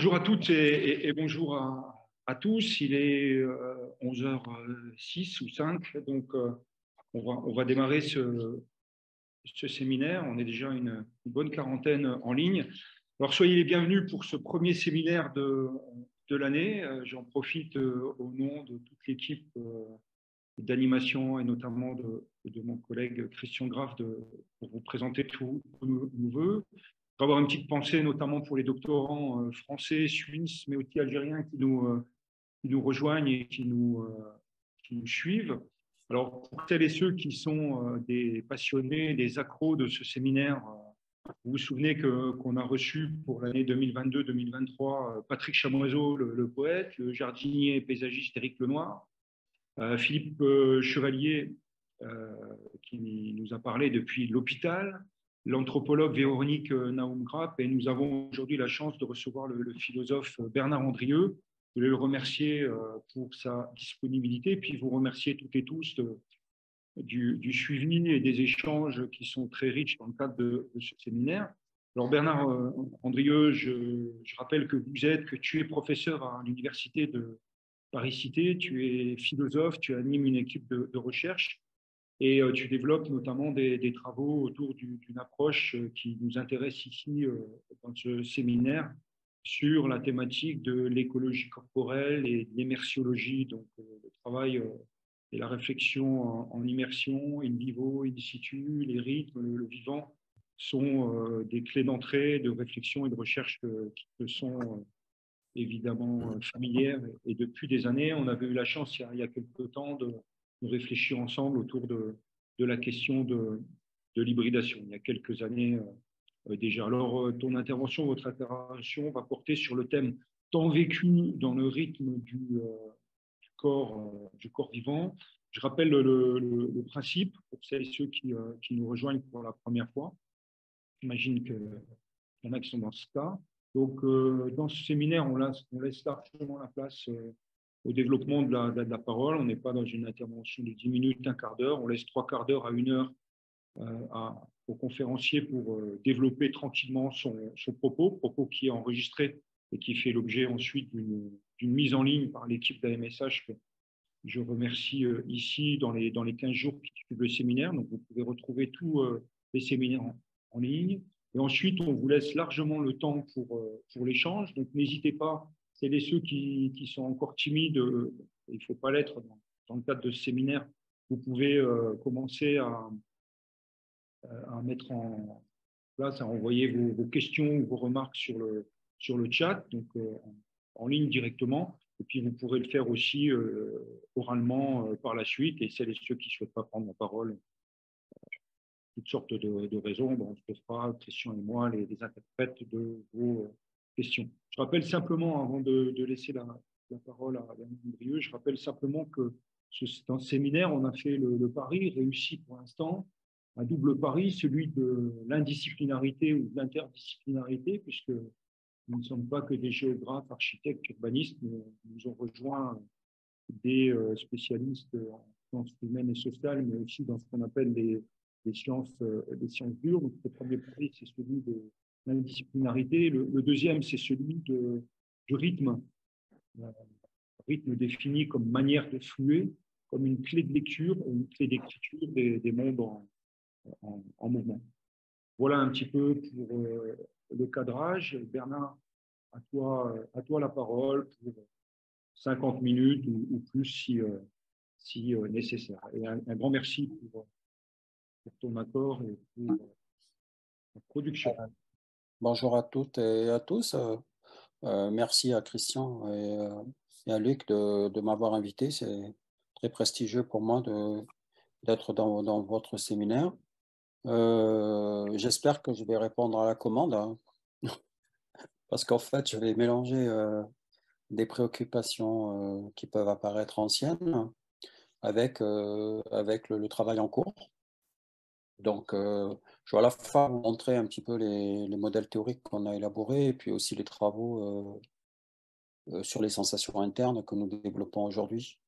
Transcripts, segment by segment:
bonjour à toutes et, bonjour à, tous. Il est 11h06 euh, ou 5, donc euh, on, va, démarrer ce, séminaire. On est déjà une, bonne quarantaine en ligne. Alors soyez les bienvenus pour ce premier séminaire de, l'année. Euh, j'en profite au nom de toute l'équipe d'animation et notamment de, mon collègue Christian Graf de, pour vous présenter tous nos, voeux avoir une petite pensée, notamment pour les doctorants euh, français, suisses, mais aussi algériens qui nous, euh, qui nous rejoignent et qui nous, euh, qui nous suivent. Alors, pour celles et ceux qui sont des passionnés, des accros de ce séminaire, vous vous souvenez qu'on a reçu pour l'année 2022-2023 Patrick Chamoiseau, le, poète, le jardinier et paysagiste Éric Lenoir, Philippe Chevalier, qui nous a parlé depuis l'hôpital, l'anthropologue Véronique euh, Naumgrapp, et nous avons aujourd'hui la chance de recevoir le, philosophe euh, Bernard Andrieux. Je voulais le remercier euh, pour sa disponibilité, puis vous remercier toutes et tous du, du, suivi et des échanges qui sont très riches dans le cadre de, ce séminaire. Alors Bernard Andrieux, je, rappelle que vous êtes, que tu es professeur à l'université de Paris-Cité, tu es philosophe, tu animes une équipe de recherche et euh, tu développes notamment des, travaux autour d'une approche euh, qui nous intéresse ici euh, dans ce séminaire sur la thématique de l'écologie corporelle et de l'immersiologie, donc le travail et la réflexion en, immersion, in vivo, in situ, les rythmes, le, vivant sont des clés d'entrée de réflexion et de recherche qui te sont évidemment familières. Et, depuis des années, on avait eu la chance il y a, il y a quelques temps de réfléchir ensemble autour de, la question de, l'hybridation, il y a quelques années euh, déjà. Alors, euh, ton intervention, votre intervention va porter sur le thème tant vécu dans le rythme du, euh, corps, du corps vivant. Je rappelle le, principe pour celles et ceux qui, nous rejoignent pour la première fois. J'imagine qu'il y en a qui sont dans ce cas. Donc, dans ce séminaire, on, laisse, on largement la place au développement de la, parole. On n'est pas dans une intervention de 10 minutes, un quart d'heure. On laisse trois quarts d'heure à une heure euh, au conférencier pour euh, développer tranquillement son, propos, propos qui est enregistré et qui fait l'objet ensuite d'une mise en ligne par l'équipe d'AMSH que je remercie euh, ici dans les, dans les 15 jours qui suivent le séminaire. Donc, vous pouvez retrouver tous les séminaires en, en ligne. Et ensuite, on vous laisse largement le temps pour, pour l'échange. Donc, n'hésitez pas c'est les ceux qui, sont encore timides, euh, il ne faut pas l'être dans, le cadre de ce séminaire, vous pouvez euh, commencer euh, à, mettre en place, à envoyer vos, questions ou vos remarques sur le, chat, donc en ligne directement. Et puis vous pourrez le faire aussi oralement par la suite. Et celles et ceux qui ne souhaitent pas prendre la parole, toutes sortes de, raisons, bon, on se fera, Christian et moi, les, les interprètes de vos je rappelle simplement, avant de, laisser la, parole à Yannick Brieux, je rappelle simplement que dans ce séminaire, on a fait le, pari réussi pour l'instant, un double pari, celui de l'indisciplinarité ou de l'interdisciplinarité, puisque nous ne sommes pas que des géographes, architectes, urbanistes, nous ont rejoint des euh, spécialistes en sciences humaines et sociales, mais aussi dans ce qu'on appelle les, sciences, euh, les sciences dures. Donc, le premier pari, c'est celui de, la Le, le, deuxième, c'est celui de, du rythme. Euh, rythme défini comme manière de fluer, comme une clé de lecture, une clé d'écriture des, membres en, mouvement. Voilà un petit peu pour euh, le cadrage. Bernard, à toi, euh, à toi la parole pour 50 minutes ou, plus si, si nécessaire. Et un, grand merci pour, ton accord et pour ta production. Bonjour à toutes et à tous. Euh, euh, merci à Christian et, euh, à Luc de, m'avoir invité. C'est très prestigieux pour moi d'être dans, votre séminaire. J'espère que je vais répondre à la commande, hein. parce qu'en fait, je vais mélanger des préoccupations qui peuvent apparaître anciennes avec, avec le, le, travail en cours. Donc, je vais à la fin vous montrer un petit peu les, modèles théoriques qu'on a élaborés et puis aussi les travaux euh, euh, sur les sensations internes que nous développons aujourd'hui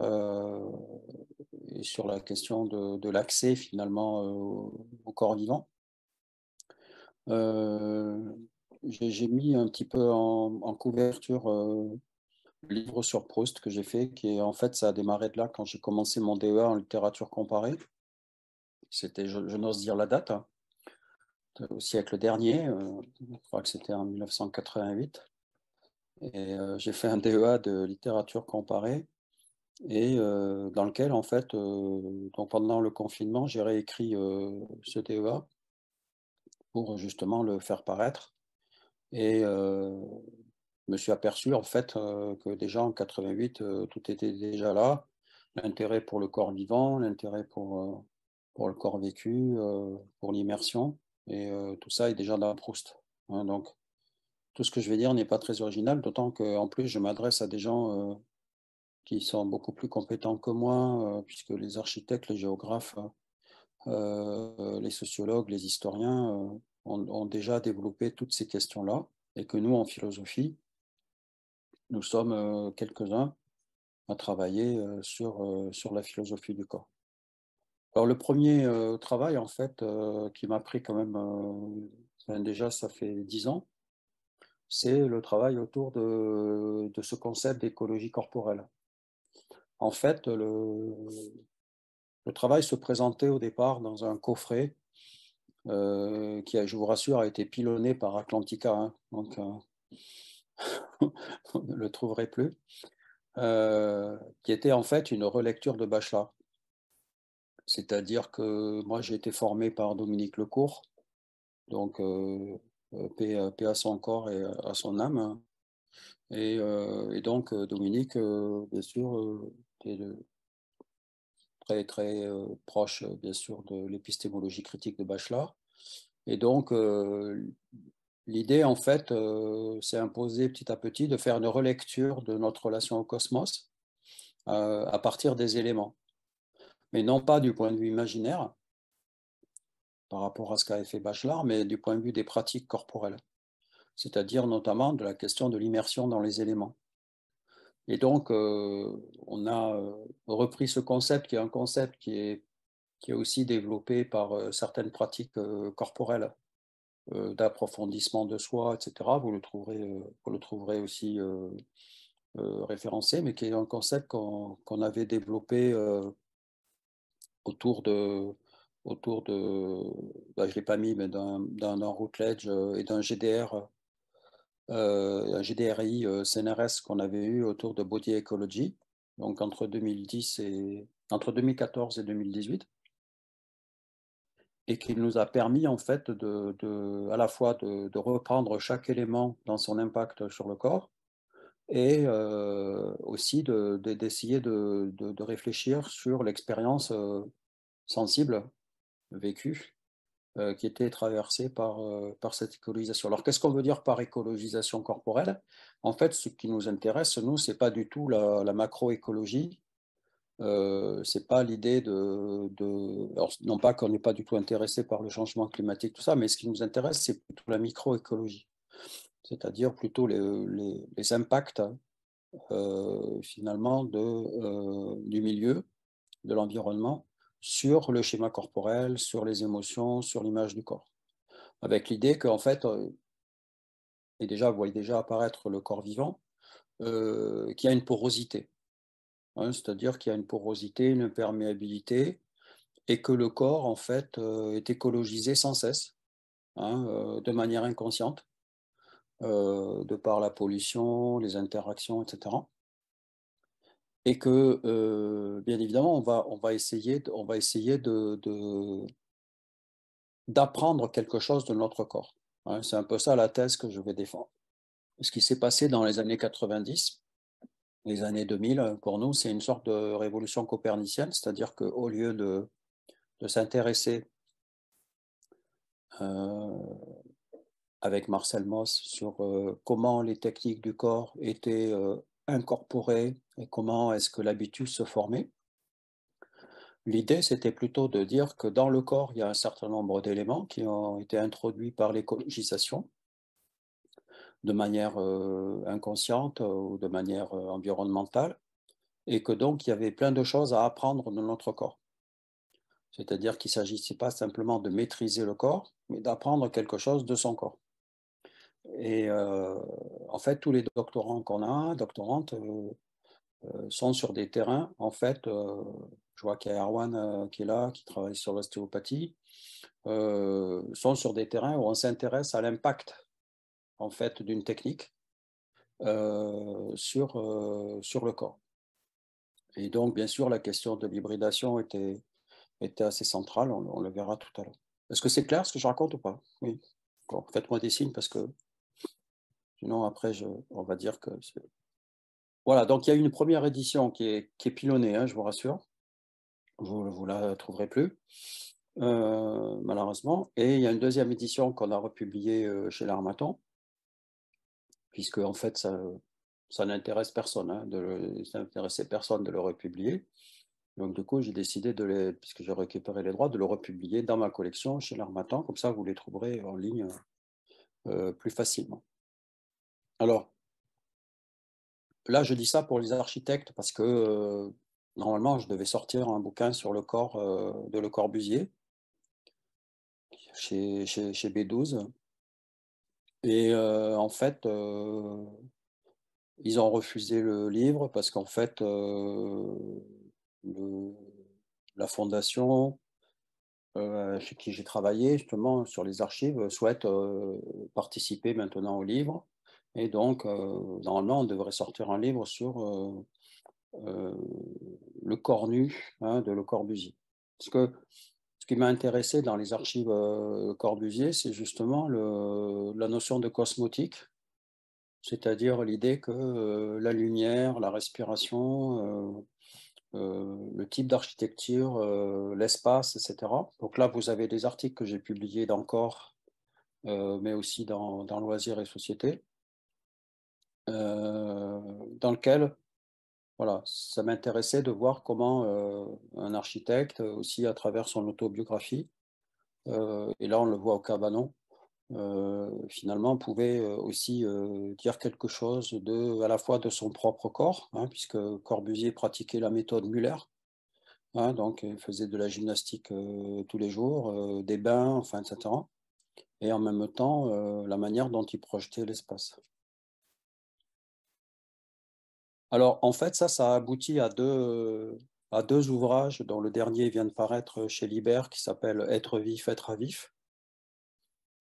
euh, et sur la question de, l'accès finalement au corps vivant. j'ai mis un petit peu en, couverture le livre sur Proust que j'ai fait, qui en fait ça a démarré de là quand j'ai commencé mon DEA en littérature comparée c'était, je, n'ose dire la date, hein, au siècle dernier, euh, je crois que c'était en 1988. Et euh, j'ai fait un DEA de littérature comparée, et euh, dans lequel, en fait, pendant le confinement, j'ai réécrit ce DEA pour justement le faire paraître. Et je me suis aperçu en fait que déjà en 88, tout était déjà là. L'intérêt pour le corps vivant, l'intérêt pour pour le corps vécu, euh, pour l'immersion. Et euh, tout ça est déjà de Proust. Hein, donc, tout ce que je vais dire n'est pas très original, d'autant qu'en plus, je m'adresse à des gens euh, qui sont beaucoup plus compétents que moi, puisque les architectes, les géographes, hein, les sociologues, les historiens ont, ont, déjà développé toutes ces questions-là, et que nous, en philosophie, nous sommes quelques-uns à travailler sur, sur la philosophie du corps. Alors le premier euh, travail en fait euh, qui m'a pris quand même, euh, déjà ça fait dix ans, c'est le travail autour de, ce concept d'écologie corporelle. En fait, le, travail se présentait au départ dans un coffret qui, je vous rassure, a été pilonné par Atlantica, hein, donc vous ne le trouverez plus, qui était en fait une relecture de Bachelard. C'est-à-dire que moi, j'ai été formé par Dominique Lecourt, donc euh, euh, paix, euh, à son corps et à son âme. Et, donc, Dominique, bien sûr, est très, très proche, bien sûr, de l'épistémologie critique de Bachelard. Et donc, l'idée, en fait, s'est imposée petit à petit de faire une relecture de notre relation au cosmos à partir des éléments mais non pas du point de vue imaginaire, par rapport à ce qu'a fait Bachelard, mais du point de vue des pratiques corporelles, c'est-à-dire notamment de la question de l'immersion dans les éléments. Et donc, euh, on a euh, repris ce concept, qui est un concept qui est, qui est aussi développé par euh, certaines pratiques corporelles d'approfondissement de soi, etc. Vous le trouverez, le trouverez aussi référencé, mais qui est un concept qu'on avait développé autour de, autour de, bah, je l'ai pas mis, mais d'un routledge euh, et d'un GDR, euh, GDRI euh, CNRS qu'on avait eu autour de Body Ecology, donc entre 2010 et entre 2014 et 2018, et qui nous a permis en fait à la fois de reprendre chaque élément dans son impact sur le corps et aussi d'essayer de, réfléchir sur l'expérience sensible, vécue, qui était traversée par, cette écologisation. Alors qu'est-ce qu'on veut dire par écologisation corporelle En fait, ce qui nous intéresse, nous, ce n'est pas du tout la, la ce n'est pas l'idée de, non pas qu'on n'est pas du tout intéressé par le changement climatique tout ça mais ce qui nous intéresse c'est plutôt la microécologie c'est-à-dire plutôt les, impacts euh, finalement euh, du milieu, de l'environnement, sur le schéma corporel, sur les émotions, sur l'image du corps. Avec l'idée qu'en fait, euh, et déjà, vous voyez déjà apparaître le corps vivant, euh, qui a une porosité. Hein, c'est-à-dire qu'il y a une porosité, une perméabilité, et que le corps, en fait, est écologisé sans cesse, hein, de manière inconsciente. Euh, de par la pollution, les interactions, etc. Et que, euh, bien évidemment, on va, on va essayer, on va essayer de, d'apprendre quelque chose de notre corps. Hein. c'est un peu ça la thèse que je vais défendre. Ce qui s'est passé dans les années 90, les années 2000, pour nous, c'est une sorte de révolution copernicienne, c'est-à-dire qu'au lieu de, de s'intéresser euh, avec Marcel Moss sur euh, comment les techniques du corps étaient euh, incorporées et comment est-ce que l'habitude se formait. L'idée, c'était plutôt de dire que dans le corps, il y a un certain nombre d'éléments qui ont été introduits par l'écologisation de manière euh, inconsciente ou de manière environnementale, et que donc il y avait plein de choses à apprendre de notre corps. C'est-à-dire qu'il ne s'agissait pas simplement de maîtriser le corps, mais d'apprendre quelque chose de son corps. Et euh, en fait, tous les doctorants qu'on a, doctorantes, euh, euh, sont sur des terrains. En fait, je vois qu'il y a Erwan qui est là, qui travaille sur l'ostéopathie, sont sur des terrains où on s'intéresse à l'impact en fait d'une technique sur, sur le corps. Et donc, bien sûr, la question de l'hybridation était, était assez centrale, on, le verra tout à l'heure. Est-ce que c'est clair ce que je raconte ou pas Oui. faites-moi des signes parce que Sinon, après, on va dire que Voilà, donc il y a une première édition qui est, pilonnée, hein, je vous rassure. Vous ne la trouverez plus, euh, malheureusement. Et il y a une deuxième édition qu'on a republiée euh, chez l'Armaton, puisque en fait, ça, n'intéresse personne, hein, de ça n'intéressait personne de le republier. Donc du coup, j'ai décidé de les, puisque j'ai récupéré les droits, de le republier dans ma collection chez l'Armaton. Comme ça, vous les trouverez en ligne euh, plus facilement. Alors, là, je dis ça pour les architectes parce que euh, normalement, je devais sortir un bouquin sur le corps euh, de Le Corbusier chez, chez, B12. Et euh, en fait, ils ont refusé le livre parce qu'en fait, la fondation chez qui j'ai travaillé, justement, sur les archives, souhaite participer maintenant au livre et donc, euh, normalement, on devrait sortir un livre sur euh, euh, le corps nu hein, de Le Corbusier. ce qui m'a intéressé dans les archives euh, Corbusier, c'est justement la notion de cosmotique, c'est-à-dire l'idée que la lumière, la respiration, le type d'architecture, l'espace, etc. Donc là, vous avez des articles que j'ai publiés dans Corps, mais aussi dans, Loisirs et Société. Euh, dans lequel voilà, ça m'intéressait de voir comment euh, un architecte, euh, aussi à travers son autobiographie, et là on le voit au Cabanon, finalement pouvait aussi dire quelque chose de, à la fois de son propre corps, hein, puisque Corbusier pratiquait la méthode Muller, hein, donc il faisait de la gymnastique tous les jours, des bains, enfin, etc. Et en même temps, la manière dont il projetait l'espace. Alors, en fait, ça, ça aboutit à deux, euh, à deux ouvrages, dont le dernier vient de paraître chez Liber qui s'appelle Être vif, être à vif,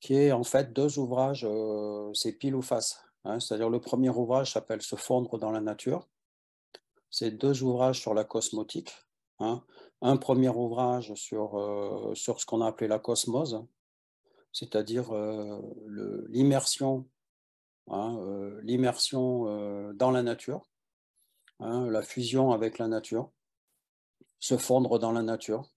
qui est en fait deux ouvrages, euh, c'est pile ou face. Hein. C'est-à-dire, le premier ouvrage s'appelle Se fondre dans la nature. C'est deux ouvrages sur la cosmotique. Hein. Un premier ouvrage euh, sur, ce qu'on a appelé la cosmose, c'est-à-dire l'immersion, hein, l'immersion dans la nature Hein, la fusion avec la nature, se fondre dans la nature.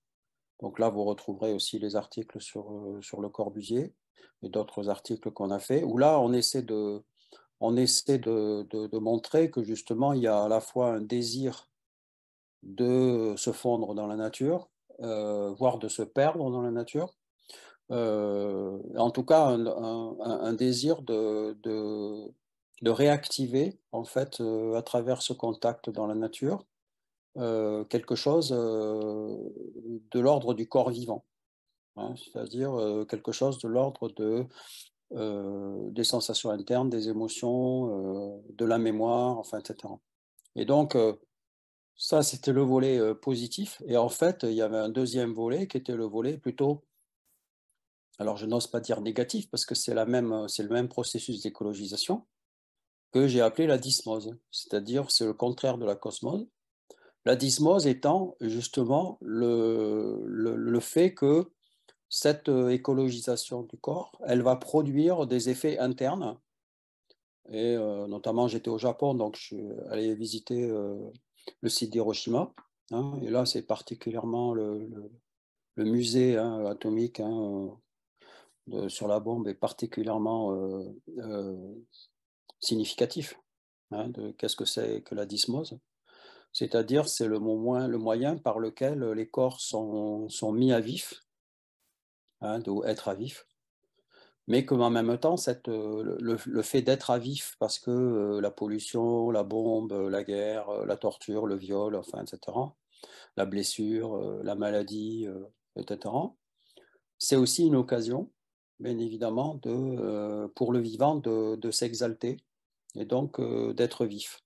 Donc là, vous retrouverez aussi les articles sur, euh, sur le Corbusier et d'autres articles qu'on a fait, où là, on essaie, de, on essaie de, montrer que justement, il y a à la fois un désir de se fondre dans la nature, euh, voire de se perdre dans la nature, euh, en tout cas un, désir de, de réactiver, en fait, euh, à travers ce contact dans la nature, euh, quelque chose euh, de l'ordre du corps vivant, hein, c'est-à-dire quelque chose de l'ordre de, des sensations internes, des émotions, de la mémoire, enfin, etc. Et donc, ça, c'était le volet positif. Et en fait, il y avait un deuxième volet qui était le volet plutôt, alors je n'ose pas dire négatif parce que c'est le même processus d'écologisation, que j'ai appelé la dysmose, c'est-à-dire c'est le contraire de la cosmose. La dysmose étant justement le, fait que cette euh, écologisation du corps, elle va produire des effets internes. Et euh, notamment, j'étais au Japon, donc je suis allé visiter euh, le site d'Hiroshima. Hein. et là, c'est particulièrement le, musée hein, atomique hein, sur la bombe est particulièrement significatif hein, de qu'est-ce que c'est que la dysmose. C'est-à-dire, c'est le, le moyen par lequel les corps sont, mis à vif, hein, être à vif, mais comme en même temps, euh, le, fait d'être à vif, parce que euh, la pollution, la bombe, euh, la guerre, la torture, le viol, enfin, etc., la blessure, la maladie, etc., c'est aussi une occasion bien évidemment, euh, pour le vivant, de, s'exalter et donc euh, d'être vif.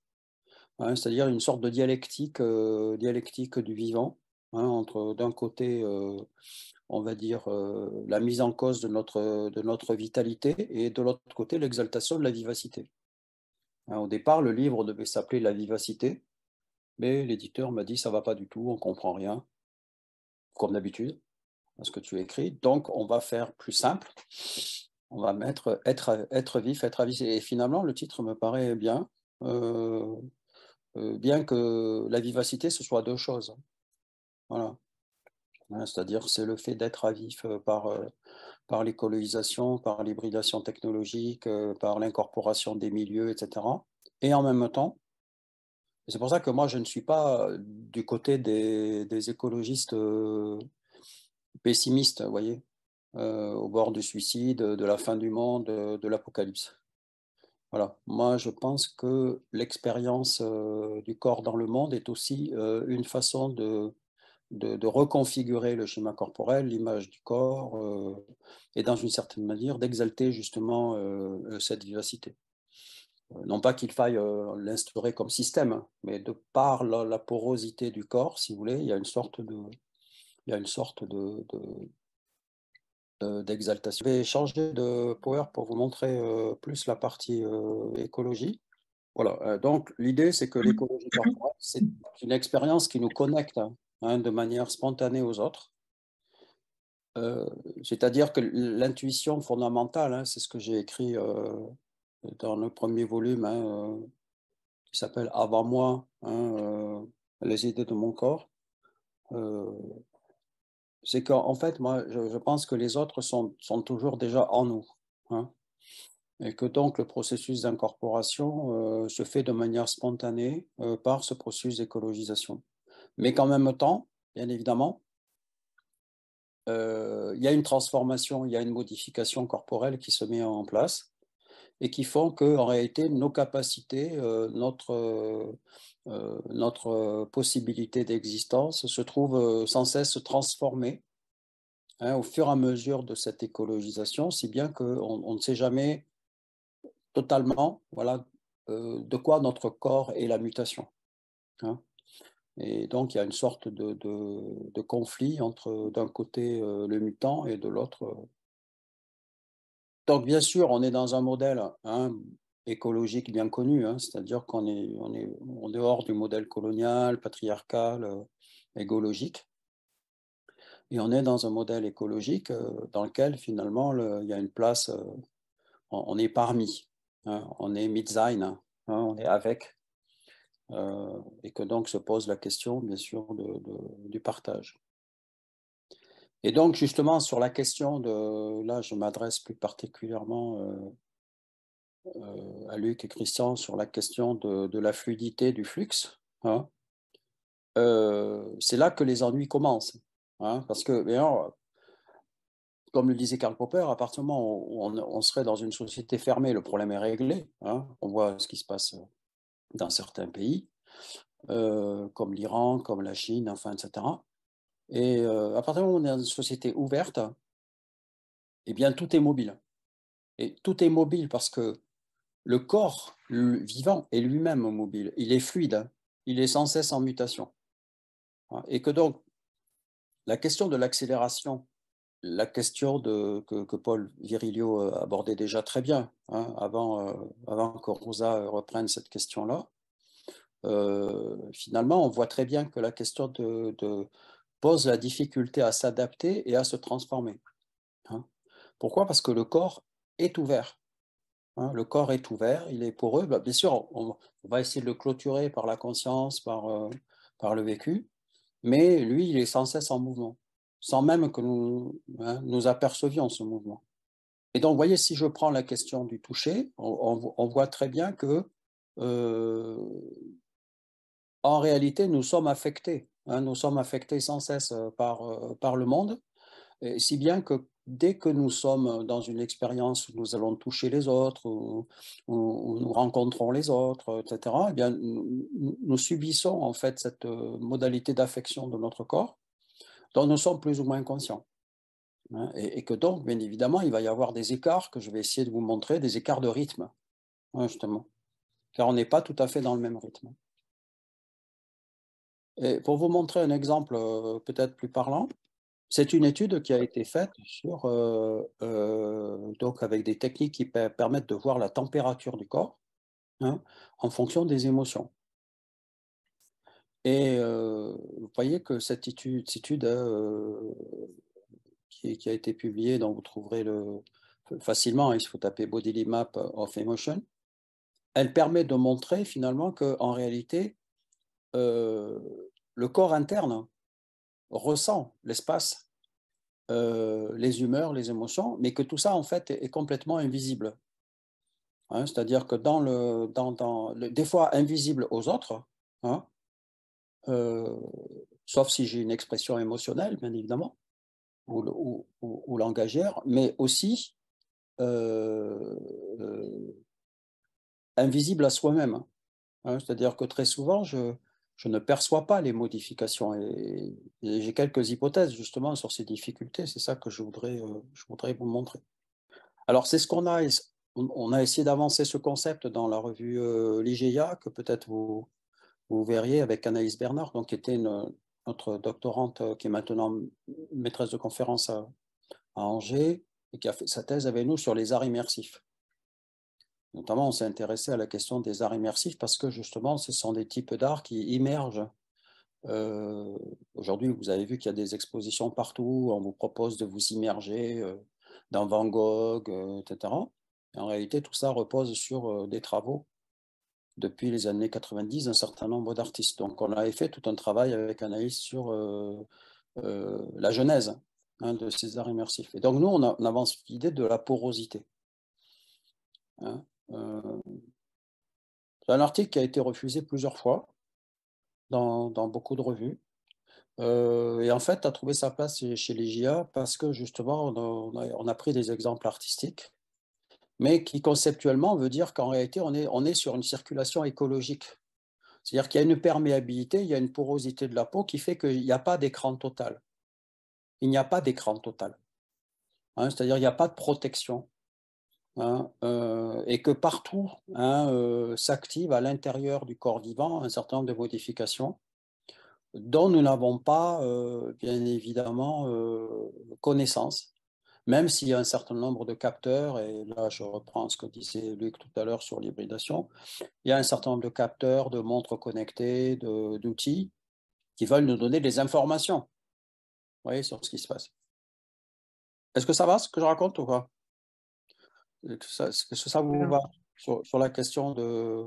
Hein. C'est-à-dire une sorte de dialectique, euh, dialectique du vivant, hein, entre d'un côté, on va dire, la mise en cause de notre, de notre vitalité et de l'autre côté, l'exaltation de la vivacité. Hein. au départ, le livre devait s'appeler La vivacité, mais l'éditeur m'a dit ça ne va pas du tout, on ne comprend rien, comme d'habitude ce que tu écris. Donc, on va faire plus simple. On va mettre être, être vif, être avisé. Et finalement, le titre me paraît bien, euh, euh, bien que la vivacité, ce soit deux choses. Voilà. Hein, c'est-à-dire, c'est le fait d'être à vif euh, par, par par l'hybridation technologique, par l'incorporation des milieux, etc. Et en même temps, c'est pour ça que moi, je ne suis pas du côté des écologistes pessimiste, vous voyez, euh, au bord du suicide, de la fin du monde, de, l'apocalypse. Voilà, moi je pense que l'expérience euh, du corps dans le monde est aussi euh, une façon de, de, reconfigurer le schéma corporel, l'image du corps, et dans une certaine manière d'exalter justement cette vivacité. Non pas qu'il faille l'instaurer comme système, mais de par la, la, porosité du corps, si vous voulez, il y a une sorte de, il y a une sorte de, d'exaltation. je vais changer de power pour vous montrer euh, plus la partie euh, écologie. Voilà, euh, donc l'idée c'est que l'écologie corporelle, c'est une expérience qui nous connecte hein, hein, de manière spontanée aux autres. c'est-à-dire que l'intuition fondamentale, hein, c'est ce que j'ai écrit dans le premier volume qui s'appelle Avant moi, les idées de mon corps c'est qu'en fait, moi, je, pense que les autres sont, toujours déjà en nous. Hein. et que donc le processus d'incorporation euh, se fait de manière spontanée euh, par ce processus d'écologisation. Mais qu'en même temps, bien évidemment, euh, il y a une transformation, il y a une modification corporelle qui se met en place et qui font que, en réalité, nos capacités, euh, notre, euh, euh, notre possibilité d'existence se trouve sans cesse transformées hein, au fur et à mesure de cette écologisation, si bien qu'on ne sait jamais totalement voilà, de quoi notre corps est la mutation. Hein. Et donc, il y a une sorte de, de, conflit entre, d'un côté, le mutant et de l'autre, donc, bien sûr, on est dans un modèle hein, écologique bien connu, hein, c'est-à-dire qu'on est, en dehors du modèle colonial, patriarcal, euh, écologique. Et on est dans un modèle écologique euh, dans lequel, finalement, il y a une place, euh, on, est parmi, hein, on est mit on est avec. et que donc se pose la question, bien sûr, du partage. Et donc, justement, sur la question de, là, je m'adresse plus particulièrement euh, euh, à Luc et Christian sur la question de, la fluidité du flux. Hein, euh, c'est là que les ennuis commencent. Hein, parce que, comme le disait Karl Popper, à partir du moment où on, serait dans une société fermée, le problème est réglé. Hein, on voit ce qui se passe dans certains pays, comme l'Iran, comme la Chine, enfin, etc. Et euh, à partir du moment où on est dans une société ouverte, eh bien, tout est mobile. Et tout est mobile parce que le corps vivant est lui-même mobile. Il est fluide. Il est sans cesse en mutation. Et que donc, la question de l'accélération, la question que, Paul Virilio euh, abordait déjà très bien hein, euh, avant, que Rosa reprenne cette question-là, finalement, on voit très bien que la question de pose la difficulté à s'adapter et à se transformer. Hein. Pourquoi Parce que le corps est ouvert. Hein. le corps est ouvert, il est pour eux. Bah, bien sûr, on, va essayer de le clôturer par la conscience, par, euh, par le vécu, mais lui, il est sans cesse en mouvement, sans même que nous, hein, nous apercevions ce mouvement. Et donc, vous voyez, si je prends la question du toucher, on, voit très bien que, euh, en réalité, nous sommes affectés Hein, nous sommes affectés sans cesse euh, par, euh, par le monde, et si bien que dès que nous sommes dans une expérience où nous allons toucher les autres, où, nous rencontrons les autres, etc., eh bien, nous, subissons en fait cette euh, modalité d'affection de notre corps dont nous sommes plus ou moins conscients. Hein. et, que donc, bien évidemment, il va y avoir des écarts que je vais essayer de vous montrer, des écarts de rythme, hein, justement, car on n'est pas tout à fait dans le même rythme pour vous montrer un exemple euh, peut-être plus parlant, c'est une étude qui a été faite sur, euh, euh, donc avec des techniques qui permettent de voir la température du corps hein, en fonction des émotions. Et vous voyez que cette étude, qui, a été publiée, dont vous trouverez le, facilement, hein, il faut taper Bodily Map of Emotion, elle permet de montrer finalement qu'en réalité, euh, le corps interne ressent l'espace, euh, les humeurs, les émotions, mais que tout ça, en fait, est, complètement invisible. Hein, c'est-à-dire que dans le, dans, des fois invisible aux autres, hein, euh, sauf si j'ai une expression émotionnelle, bien évidemment, ou, ou, langagière, mais aussi invisible à soi-même. Hein, c'est-à-dire que très souvent, je, je ne perçois pas les modifications. Et, j'ai quelques hypothèses justement sur ces difficultés. C'est ça que je voudrais, euh, vous montrer. Alors, c'est ce qu'on a. On a essayé d'avancer ce concept dans la revue euh, que peut-être vous, verriez avec Anaïs Bernard, donc, qui était notre doctorante euh, qui est maintenant maîtresse de conférence à Angers et qui a fait sa thèse avec nous sur les arts immersifs. Notamment, on s'est intéressé à la question des arts immersifs parce que justement, ce sont des types d'art qui immergent. Euh, aujourd'hui, vous avez vu qu'il y a des expositions partout, on vous propose de vous immerger euh, dans Van Gogh, euh, etc. en réalité, tout ça repose sur des travaux depuis les années 90 d'un certain nombre d'artistes. Donc, on avait fait tout un travail avec Anaïs sur la genèse hein, de ces arts immersifs. Et donc, nous, on, avance l'idée de la porosité. Hein c'est euh, un article qui a été refusé plusieurs fois dans, beaucoup de revues. Euh, et en fait, a trouvé sa place chez les JA parce que justement, on a, pris des exemples artistiques, mais qui conceptuellement veut dire qu'en réalité, on est, sur une circulation écologique. C'est-à-dire qu'il y a une perméabilité, il y a une porosité de la peau qui fait qu'il n'y a pas d'écran total. Il n'y a pas d'écran total. Hein, c'est-à-dire qu'il n'y a pas de protection. Hein, euh, et que partout hein, euh, s'active à l'intérieur du corps vivant un certain nombre de modifications dont nous n'avons pas, euh, bien évidemment, connaissance, même s'il y a un certain nombre de capteurs, et là je reprends ce que disait Luc tout à l'heure sur l'hybridation, il y a un certain nombre de capteurs, de montres connectées, d'outils qui veulent nous donner des informations sur ce qui se passe. Est-ce que ça va ce que je raconte ou pas est-ce que ça vous va sur, la question de,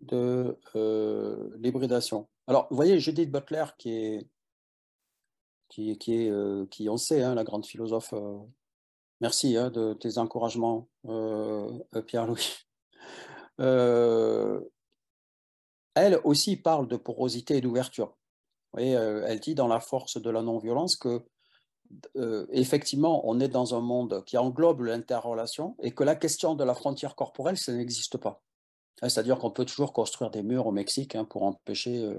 de euh, l'hybridation Alors, vous voyez, Judith Butler, qui est, qui, qui est, euh, qui on sait, hein, la grande philosophe. Euh, merci hein, de tes encouragements, Pierre-Louis. elle aussi parle de porosité et d'ouverture. Vous elle dit dans La force de la non-violence que euh, effectivement, on est dans un monde qui englobe l'interrelation et que la question de la frontière corporelle, ça n'existe pas. Hein, c'est-à-dire qu'on peut toujours construire des murs au Mexique hein, pour empêcher euh,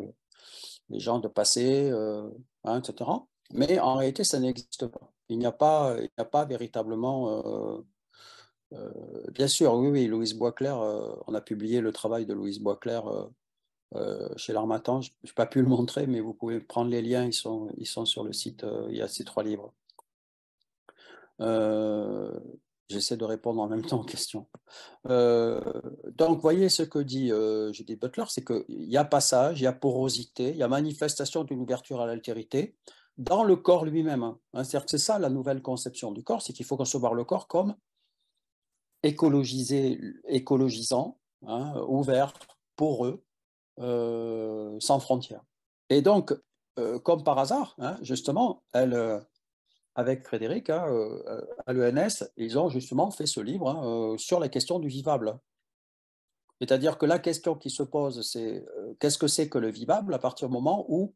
les gens de passer, euh, hein, etc. Mais en réalité, ça n'existe pas. Il n'y a pas, il n'y a pas véritablement. bien sûr, oui, oui, Louise Boisclair, on a publié le travail de Louise Boisclair euh, chez l'Armatan. Je n'ai pas pu le montrer, mais vous pouvez prendre les liens, ils sont, ils sont sur le site, euh, il y a ces trois livres. Euh, j'essaie de répondre en même temps aux questions. donc, voyez ce que dit Judith Butler, c'est qu'il y a passage, il y a porosité, il y a manifestation d'une ouverture à l'altérité dans le corps lui-même. Hein. Hein, cest ça la nouvelle conception du corps, c'est qu'il faut concevoir le corps comme écologisant, hein, ouvert, poreux, euh, sans frontières. Et donc, euh, comme par hasard, hein, justement, elle, euh, avec Frédéric, hein, à l'ENS, ils ont justement fait ce livre hein, sur la question du vivable. C'est-à-dire que la question qui se pose, c'est qu'est-ce que c'est que le vivable à partir du moment où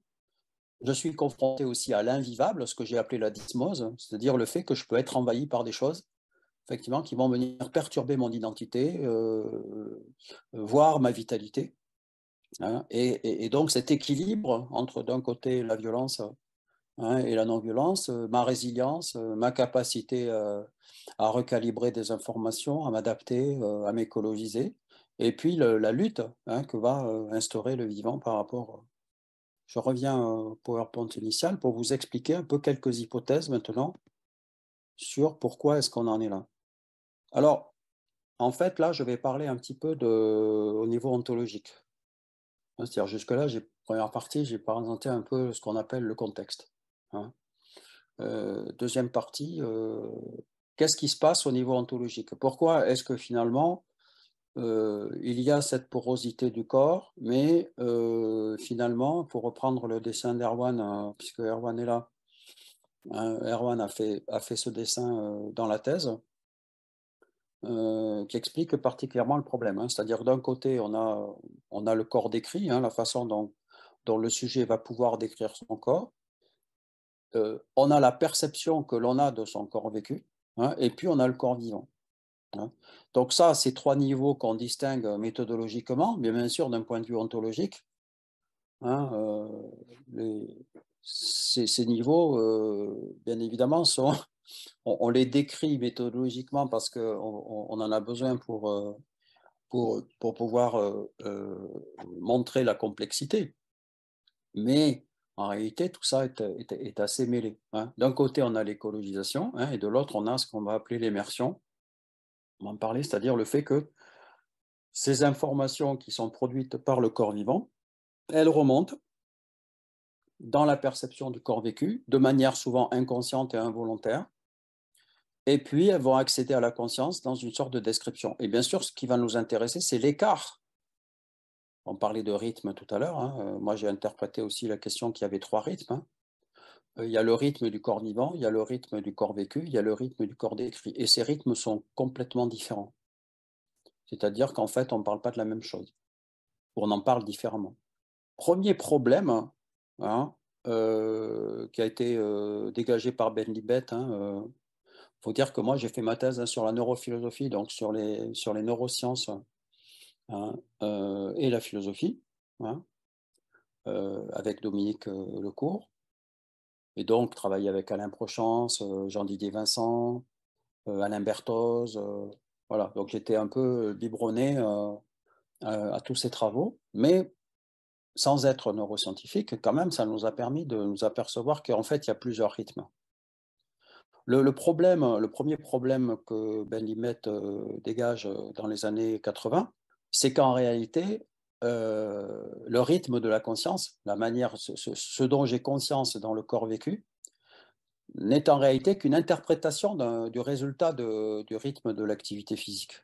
je suis confronté aussi à l'invivable, ce que j'ai appelé la dysmose, c'est-à-dire le fait que je peux être envahi par des choses effectivement qui vont venir perturber mon identité, voir voire ma vitalité. Hein. et, donc cet équilibre entre d'un côté la violence hein, et la non-violence, euh, ma résilience, euh, ma capacité euh, à recalibrer des informations, à m'adapter, à m'écologiser, et puis la lutte hein, que va instaurer le vivant par rapport... Je reviens au PowerPoint initial pour vous expliquer un peu quelques hypothèses maintenant sur pourquoi est-ce qu'on en est là. Alors, en fait, là, je vais parler un petit peu au niveau ontologique. C'est-à-dire jusque-là, j'ai première partie, j'ai présenté un peu ce qu'on appelle le contexte. Hein. Euh, deuxième partie, euh, qu'est-ce qui se passe au niveau ontologique Pourquoi est-ce que finalement euh, il y a cette porosité du corps, mais finalement, pour reprendre le dessin d'Erwan, puisque Erwan est là, hein, Erwan a fait ce dessin dans la thèse, euh, qui explique particulièrement le problème. Hein. C'est-à-dire d'un côté, on a, on a le corps décrit, hein, la façon dont, le sujet va pouvoir décrire son corps. Euh, on a la perception que l'on a de son corps vécu, hein, et puis on a le corps vivant. Donc ça, c'est trois niveaux qu'on distingue méthodologiquement, mais bien sûr d'un point de vue ontologique. Euh, ces, niveaux, bien évidemment, sont on, les décrit méthodologiquement parce qu'on en a besoin pour, euh, pouvoir euh, euh, montrer la complexité. Mais en réalité, tout ça est, assez mêlé. Hein. D'un côté, on a l'écologisation, hein, et de l'autre, on a ce qu'on va appeler l'immersion. On en parler, c'est-à-dire le fait que ces informations qui sont produites par le corps vivant, elles remontent dans la perception du corps vécu, de manière souvent inconsciente et involontaire, et puis elles vont accéder à la conscience dans une sorte de description. Et bien sûr, ce qui va nous intéresser, c'est l'écart. On parlait de rythme tout à l'heure. Hein. Euh, moi, j'ai interprété aussi la question qu'il y avait trois rythmes. Hein. Euh, il y a le rythme du corps vivant, il y a le rythme du corps vécu, il y a le rythme du corps décrit. Et ces rythmes sont complètement différents. C'est-à-dire qu'en fait, on ne parle pas de la même chose. On en parle différemment. Premier problème hein, euh, qui a été dégagé par Ben Libet, faut dire que moi, j'ai fait ma thèse hein, sur la neurophilosophie, donc sur les, sur les neurosciences hein, euh, et la philosophie, hein, euh, avec Dominique euh, Lecourt. Et donc, travailler avec Alain Prochance, Jean-Didier Vincent, Alain Berthoz. voilà, donc j'étais un peu biberonné à tous ces travaux, mais sans être neuroscientifique, quand même, ça nous a permis de nous apercevoir qu'en fait, il y a plusieurs rythmes. Le, premier problème que Ben Limette euh, dégage euh, dans les années 80, c'est qu'en réalité, euh, le rythme de la conscience, la manière, ce, dont j'ai conscience dans le corps vécu, n'est en réalité qu'une interprétation du résultat du rythme de l'activité physique.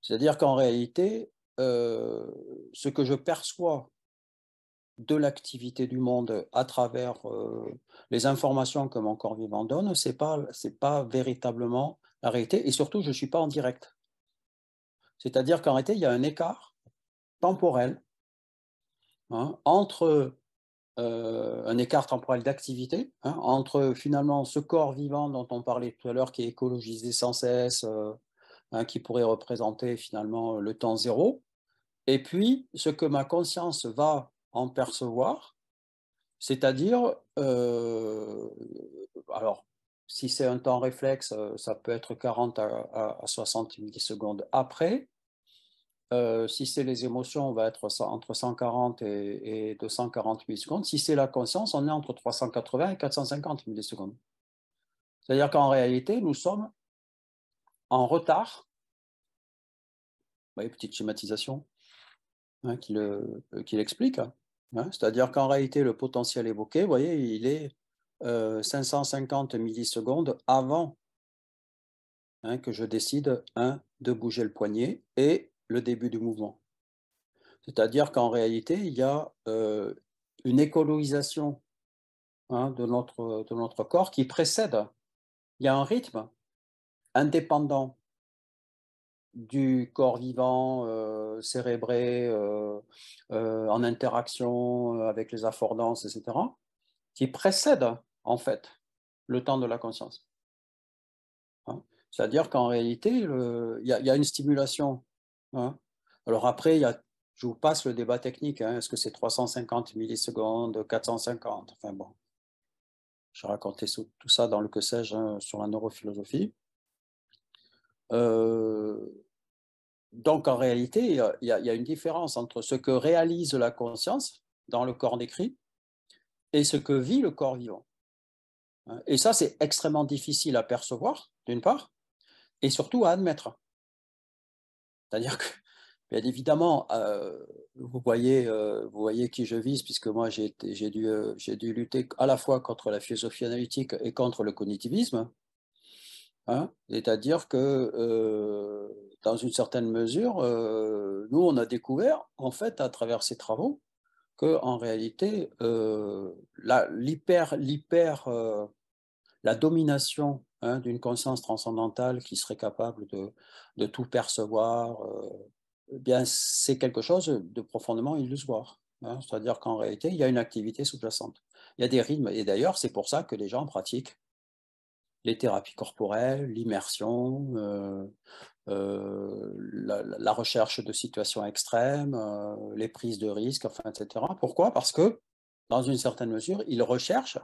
C'est-à-dire qu'en réalité, ce que je perçois de l'activité du monde à travers euh, les informations que mon corps vivant donne, c'est pas pas véritablement la réalité. Et surtout, je ne suis pas en direct. C'est-à-dire qu'en réalité, il y a un écart temporel hein, entre euh, un écart temporel d'activité hein, entre finalement ce corps vivant dont on parlait tout à l'heure qui est écologisé sans cesse, euh, hein, qui pourrait représenter finalement le temps zéro, et puis ce que ma conscience va en percevoir, c'est-à-dire, euh, alors, si c'est un temps réflexe, euh, ça peut être 40 à, 60 millisecondes après. Euh, si c'est les émotions, on va être entre 140 et, 240 millisecondes. Si c'est la conscience, on est entre 380 et 450 millisecondes. C'est-à-dire qu'en réalité, nous sommes en retard. Vous voyez, petite schématisation hein, qui l'explique. Le, qui Hein, c'est-à-dire qu'en réalité, le potentiel évoqué, vous voyez, il est 550 euh, millisecondes avant hein, que je décide, de bouger le poignet et le début du mouvement. C'est-à-dire qu'en réalité, il y a euh, une écologisation hein, de notre corps qui précède. Il y a un rythme indépendant du corps vivant, euh, cérébré, euh, euh, en interaction avec les affordances, etc., qui précède en fait le temps de la conscience. Hein. C'est-à-dire qu'en réalité, il y, a une stimulation. Hein. Alors après, je vous passe le débat technique. Hein. Est-ce que c'est 350 millisecondes, 450 Enfin bon, je raconté tout ça dans le que sais-je sur la neurophilosophie. Euh, donc en réalité, il y, a, une différence entre ce que réalise la conscience dans le corps décrit et ce que vit le corps vivant. Hein, et ça, c'est extrêmement difficile à percevoir, d'une part, et surtout à admettre. C'est-à-dire que, bien évidemment, euh, euh, vous, voyez, qui je vise, puisque moi, euh, j'ai dû lutter à la fois contre la philosophie analytique et contre le cognitivisme. Hein, c'est-à-dire que, euh, dans une certaine mesure, euh, nous, on a découvert, en fait, à travers ces travaux, que en réalité, euh, la, l'hyper, l'hyper, la domination hein, d'une conscience transcendantale qui serait capable de, tout percevoir, eh bien, c'est quelque chose de profondément illusoire. Hein. C'est-à-dire qu'en réalité, il y a une activité sous-jacente. Il y a des rythmes, et d'ailleurs, c'est pour ça que les gens pratiquent les thérapies corporelles, l'immersion, euh, euh, la, recherche de situations extrêmes, euh, les prises de risques, enfin, etc. Pourquoi Parce que, dans une certaine mesure, ils recherchent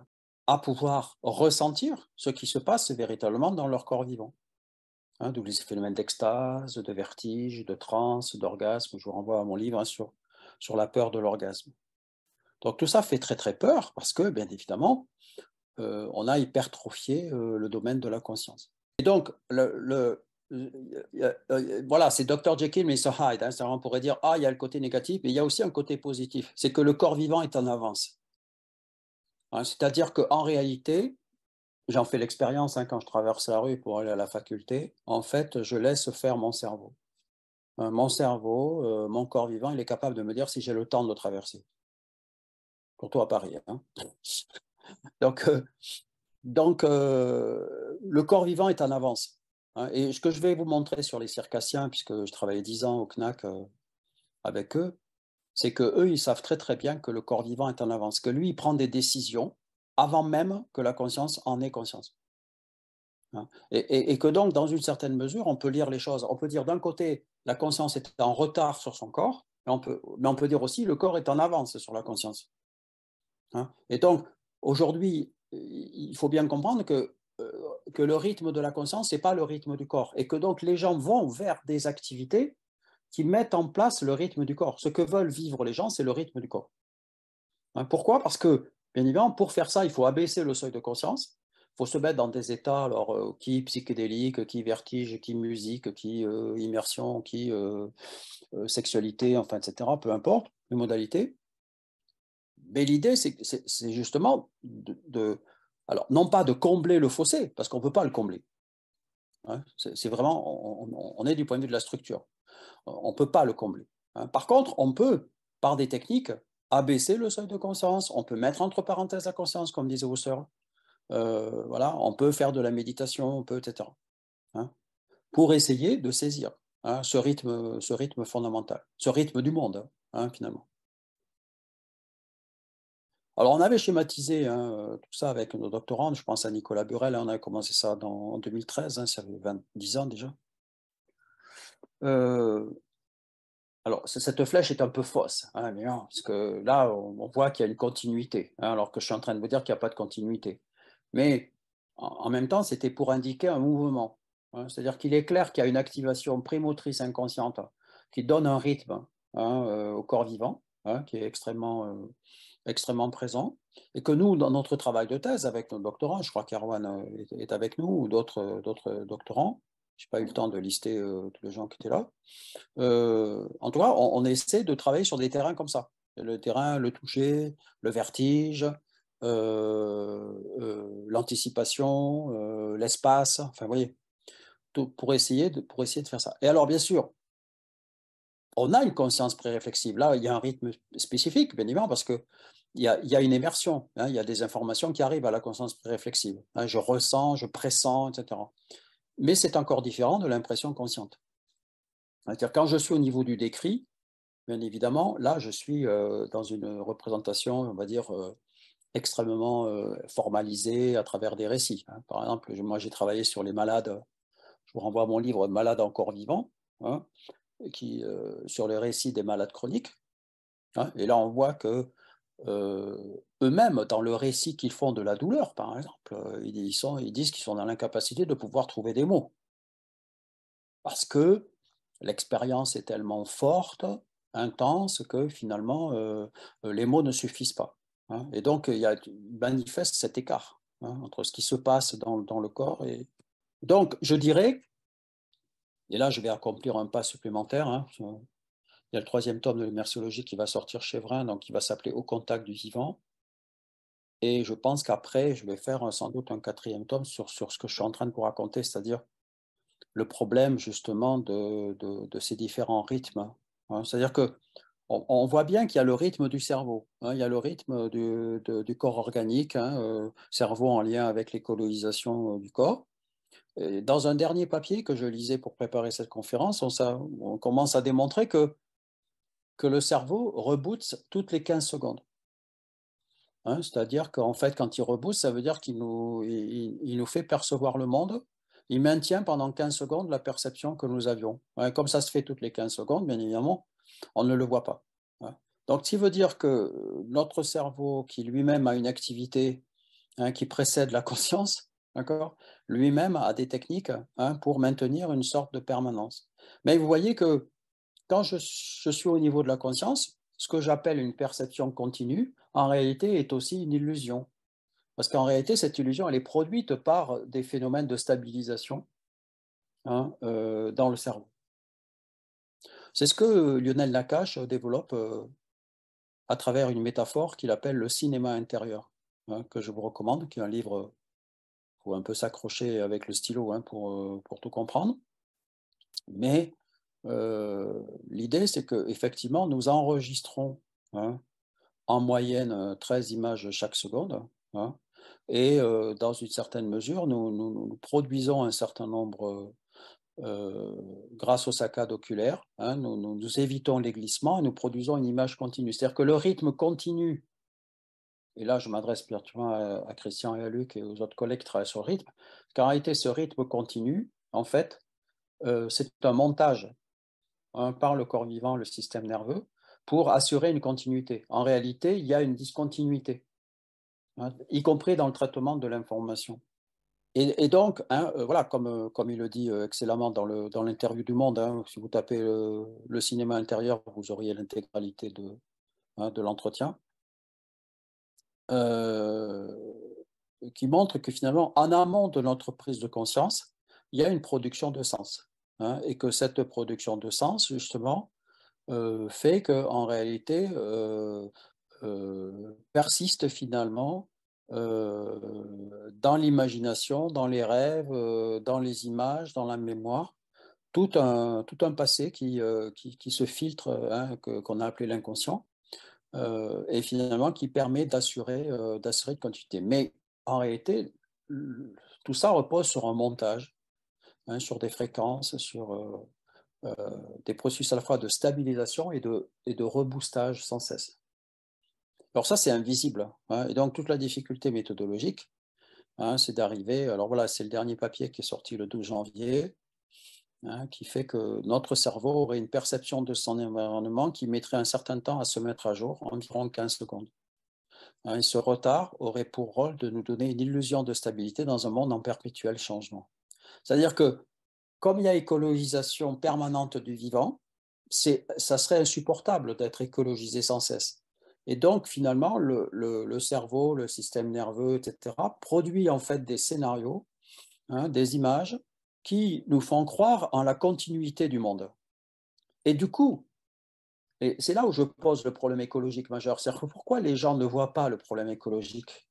à pouvoir ressentir ce qui se passe véritablement dans leur corps vivant. Hein, d'où les phénomènes d'extase, de vertige, de transe, d'orgasme. Je vous renvoie à mon livre hein, sur, sur la peur de l'orgasme. Donc tout ça fait très très peur parce que, bien évidemment, euh, on a hypertrophié euh, le domaine de la conscience. Et donc, euh, voilà, c'est Dr. Jekyll, mais Mr. Hyde. Hein, on pourrait dire, ah, il y a le côté négatif, mais il y a aussi un côté positif. C'est que le corps vivant est en avance. Hein, c'est-à-dire qu'en réalité, j'en fais l'expérience hein, quand je traverse la rue pour aller à la faculté, en fait, je laisse faire mon cerveau. mon cerveau, mon corps vivant, il est capable de me dire si j'ai le temps de le traverser Pour toi à Paris. Hein. Donc, euh, donc euh, le corps vivant est en avance. Hein. et ce que je vais vous montrer sur les circassiens, puisque je travaillais 10 ans au CNAC euh, avec eux, c'est que eux, ils savent très très bien que le corps vivant est en avance, que lui, il prend des décisions avant même que la conscience en ait conscience. Hein. et, que donc, dans une certaine mesure, on peut lire les choses. On peut dire d'un côté, la conscience est en retard sur son corps, mais on, peut, on peut, dire aussi le corps est en avance sur la conscience. Hein. et donc, Aujourd'hui, il faut bien comprendre euh, que, le rythme de la conscience n'est pas le rythme du corps et que donc les gens vont vers des activités qui mettent en place le rythme du corps. Ce que veulent vivre les gens, c'est le rythme du corps. Hein, pourquoi Parce que, bien évidemment, pour faire ça, il faut abaisser le seuil de conscience, il faut se mettre dans des états alors, euh, qui Psychédéliques, qui vertige, qui musique, qui euh, immersion, qui sexualité, enfin, etc., peu importe, les modalités mais l'idée, c'est justement de, Alors, non pas de combler le fossé, parce qu'on ne peut pas le combler. Hein. c'est vraiment. On, est du point de vue de la structure. On ne peut pas le combler. Hein. Par contre, on peut, par des techniques, abaisser le seuil de conscience. On peut mettre entre parenthèses la conscience, comme disait Husserl. Euh, voilà, on peut faire de la méditation, on peut, etc. Hein, pour essayer de saisir ce, rythme, ce rythme fondamental, ce rythme du monde, finalement. Alors, on avait schématisé hein, tout ça avec nos doctorants. Je pense à Nicolas Burel. Hein, on a commencé ça dans, en 2013. Hein, ça fait 20, 10 ans déjà. Euh, alors, cette flèche est un peu fausse, mais parce que là, on, voit qu'il y a une continuité, alors que je suis en train de vous dire qu'il n'y a pas de continuité. Mais en, même temps, c'était pour indiquer un mouvement. C'est-à-dire qu'il est clair qu'il y a une activation prémotrice inconsciente qui donne un rythme euh, au corps vivant, qui est extrêmement. Euh, extrêmement présent, et que nous, dans notre travail de thèse avec nos doctorants, je crois qu'Arwan euh, est avec nous, ou d'autres euh, doctorants, je n'ai pas eu le temps de lister euh, tous les gens qui étaient là, en tout cas, on, essaie de travailler sur des terrains comme ça, le terrain, le toucher, le vertige, l'anticipation, l'espace, enfin, vous voyez, pour, essayer de, pour essayer de faire ça. Et alors, bien sûr, on a une conscience pré-réflexive. Là, il y a un rythme spécifique, bien évidemment, parce qu'il y a, y a une immersion. Hein. il y a des informations qui arrivent à la conscience pré Hein, je ressens, je pressens, etc. Mais c'est encore différent de l'impression consciente. C'est-à-dire, quand je suis au niveau du décrit, bien évidemment, là, je suis euh, dans une représentation, on va dire, euh, extrêmement euh, formalisée à travers des récits. Hein. Par exemple, moi, j'ai travaillé sur les malades. Je vous renvoie à mon livre Malades encore vivants. Hein qui, euh, sur le récit des malades chroniques. Hein, et là, on voit que euh, eux-mêmes, dans le récit qu'ils font de la douleur, par exemple, euh, ils, ils disent qu'ils sont dans l'incapacité de pouvoir trouver des mots. Parce que l'expérience est tellement forte, intense, que finalement, les mots ne suffisent pas. Hein. Et donc, il, y a, manifeste cet écart hein, entre ce qui se passe dans, dans le corps. Et... Donc, je dirais et là, je vais accomplir un pas supplémentaire. Hein. Il y a le troisième tome de l'immersiologie qui va sortir chez donc qui va s'appeler Au contact du vivant. Et je pense qu'après, je vais faire sans doute un quatrième tome sur, ce que je suis en train de vous raconter, c'est-à-dire le problème justement de, ces différents rythmes. Hein. C'est-à-dire que voit bien qu'il y a le rythme du cerveau, hein. il y a le rythme du, corps organique, euh, cerveau en lien avec l'écologisation euh, du corps. Dans un dernier papier que je lisais pour préparer cette conférence, on, commence à démontrer que, le cerveau reboot toutes les 15 secondes. Hein, c'est-à-dire qu'en fait, quand il reboot, ça veut dire qu'il nous, fait percevoir le monde. Il maintient pendant 15 secondes la perception que nous avions. comme ça se fait toutes les 15 secondes, bien évidemment, on ne le voit pas. Donc, ce veut dire que notre cerveau, qui lui-même a une activité hein, qui précède la conscience, lui-même a des techniques hein, pour maintenir une sorte de permanence. Mais vous voyez que quand je, suis au niveau de la conscience, ce que j'appelle une perception continue, en réalité, est aussi une illusion. Parce qu'en réalité, cette illusion, elle est produite par des phénomènes de stabilisation hein, euh, dans le cerveau. C'est ce que Lionel Lacache développe euh, à travers une métaphore qu'il appelle le cinéma intérieur, hein, que je vous recommande, qui est un livre ou un peu s'accrocher avec le stylo hein, euh, pour, tout comprendre. Mais euh, l'idée, c'est que effectivement, nous enregistrons hein, en moyenne 13 euh, images chaque seconde. Hein, et dans une certaine mesure, nous, produisons un certain nombre, grâce aux saccades oculaires, nous, nous, évitons les glissements et nous produisons une image continue. C'est-à-dire que le rythme continue et là je m'adresse directement à, Christian et à Luc et aux autres collègues qui travaillent sur le rythme, car en réalité ce rythme continu, en fait, euh, c'est un montage par le corps vivant, le système nerveux, pour assurer une continuité. En réalité, il y a une discontinuité, hein, y compris dans le traitement de l'information. Et, donc, hein, euh, voilà, comme, euh, comme, il le dit excellemment dans l'interview du Monde, hein, si vous tapez le, cinéma intérieur, vous auriez l'intégralité de, de l'entretien. Euh, qui montre que finalement, en amont de l'entreprise de conscience, il y a une production de sens. Hein, et que cette production de sens, justement, euh, fait qu'en réalité, euh, euh, persiste finalement dans l'imagination, dans les rêves, dans les images, dans la mémoire, tout un, passé qui, se filtre, hein, qu'on a appelé l'inconscient, euh, et finalement qui permet d'assurer euh, d'assurer de quantité. Mais en réalité, tout ça repose sur un montage, hein, sur des fréquences, sur euh, des processus à la fois de stabilisation et de, et de reboostage sans cesse. Alors ça, c'est invisible. Hein, hein. et donc toute la difficulté méthodologique, c'est d'arriver, alors voilà, c'est le dernier papier qui est sorti le 12 janvier, Hein, qui fait que notre cerveau aurait une perception de son environnement qui mettrait un certain temps à se mettre à jour, environ 15 secondes. Hein, et ce retard aurait pour rôle de nous donner une illusion de stabilité dans un monde en perpétuel changement. C'est-à-dire que comme il y a écologisation permanente du vivant, ça serait insupportable d'être écologisé sans cesse. Et donc, finalement, le, cerveau, le système nerveux, etc., produit en fait des scénarios, hein, des images qui nous font croire en la continuité du monde. Et du coup, c'est là où je pose le problème écologique majeur, c'est pourquoi les gens ne voient pas le problème écologique.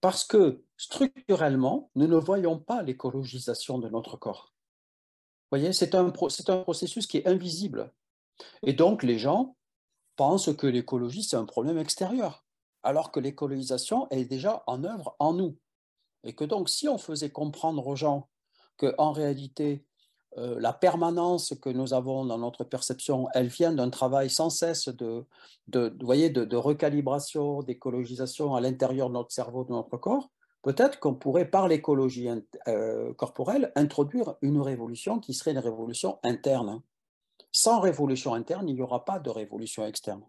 Parce que structurellement, nous ne voyons pas l'écologisation de notre corps. Vous voyez, c'est un, un processus qui est invisible. Et donc, les gens pensent que l'écologie, c'est un problème extérieur, alors que l'écologisation est déjà en œuvre en nous. Et que donc, si on faisait comprendre aux gens qu'en réalité, euh, la permanence que nous avons dans notre perception, elle vient d'un travail sans cesse de, de, voyez, de, recalibration, d'écologisation à l'intérieur de notre cerveau, de notre corps. Peut-être qu'on pourrait, par l'écologie euh, corporelle, introduire une révolution qui serait une révolution interne. Sans révolution interne, il n'y aura pas de révolution externe.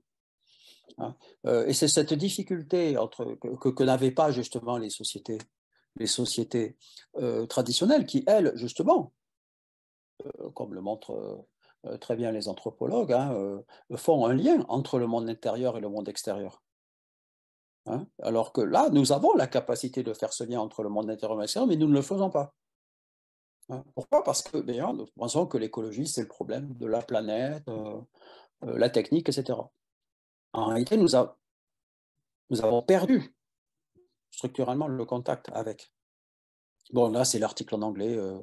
Hein. Euh, et c'est cette difficulté entre, que n'avaient pas justement les sociétés les sociétés euh, traditionnelles qui, elles, justement, euh, comme le montrent euh, très bien les anthropologues, hein, font un lien entre le monde intérieur et le monde extérieur. Hein. Alors que là, nous avons la capacité de faire ce lien entre le monde intérieur et le monde extérieur, mais nous ne le faisons pas. Hein. Pourquoi Parce que, nous pensons que l'écologie, c'est le problème de la planète, la technique, etc. En réalité, nous avons perdu structurellement le contact avec. Bon, là, c'est l'article en anglais. Euh.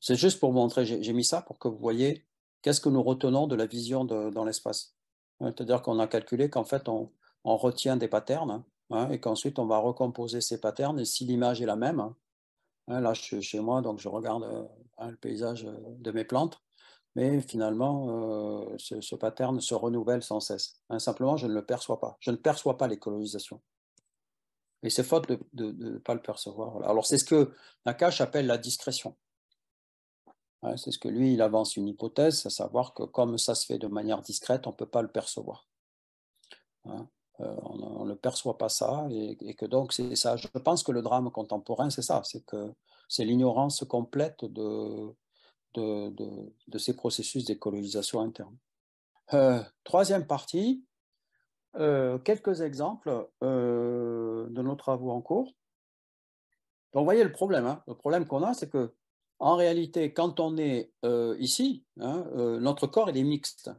C'est juste pour montrer, j'ai mis ça pour que vous voyez qu'est-ce que nous retenons de la vision dans l'espace. C'est-à-dire qu'on a calculé qu'en fait, on, retient des patterns hein, et qu'ensuite, on va recomposer ces patterns. Et si l'image est la même, hein, hein, là, je suis chez moi, donc je regarde euh, le paysage euh, de mes plantes, mais finalement, ce, ce, pattern se renouvelle sans cesse. simplement, je ne le perçois pas. Je ne perçois pas les et c'est faute de ne pas le percevoir. Alors, c'est ce que Nakash appelle la discrétion. c'est ce que lui, il avance une hypothèse, à savoir que comme ça se fait de manière discrète, on ne peut pas le percevoir. Hein, euh, on ne perçoit pas ça, et, que donc c'est ça. Je pense que le drame contemporain, c'est ça, c'est que c'est l'ignorance complète de, de, ces processus d'écologisation interne. Euh, troisième partie, euh, quelques exemples euh, de nos travaux en cours. Donc, vous voyez le problème. Hein. le problème qu'on a, c'est que, en réalité, quand on est euh, ici, hein, notre corps est mixte.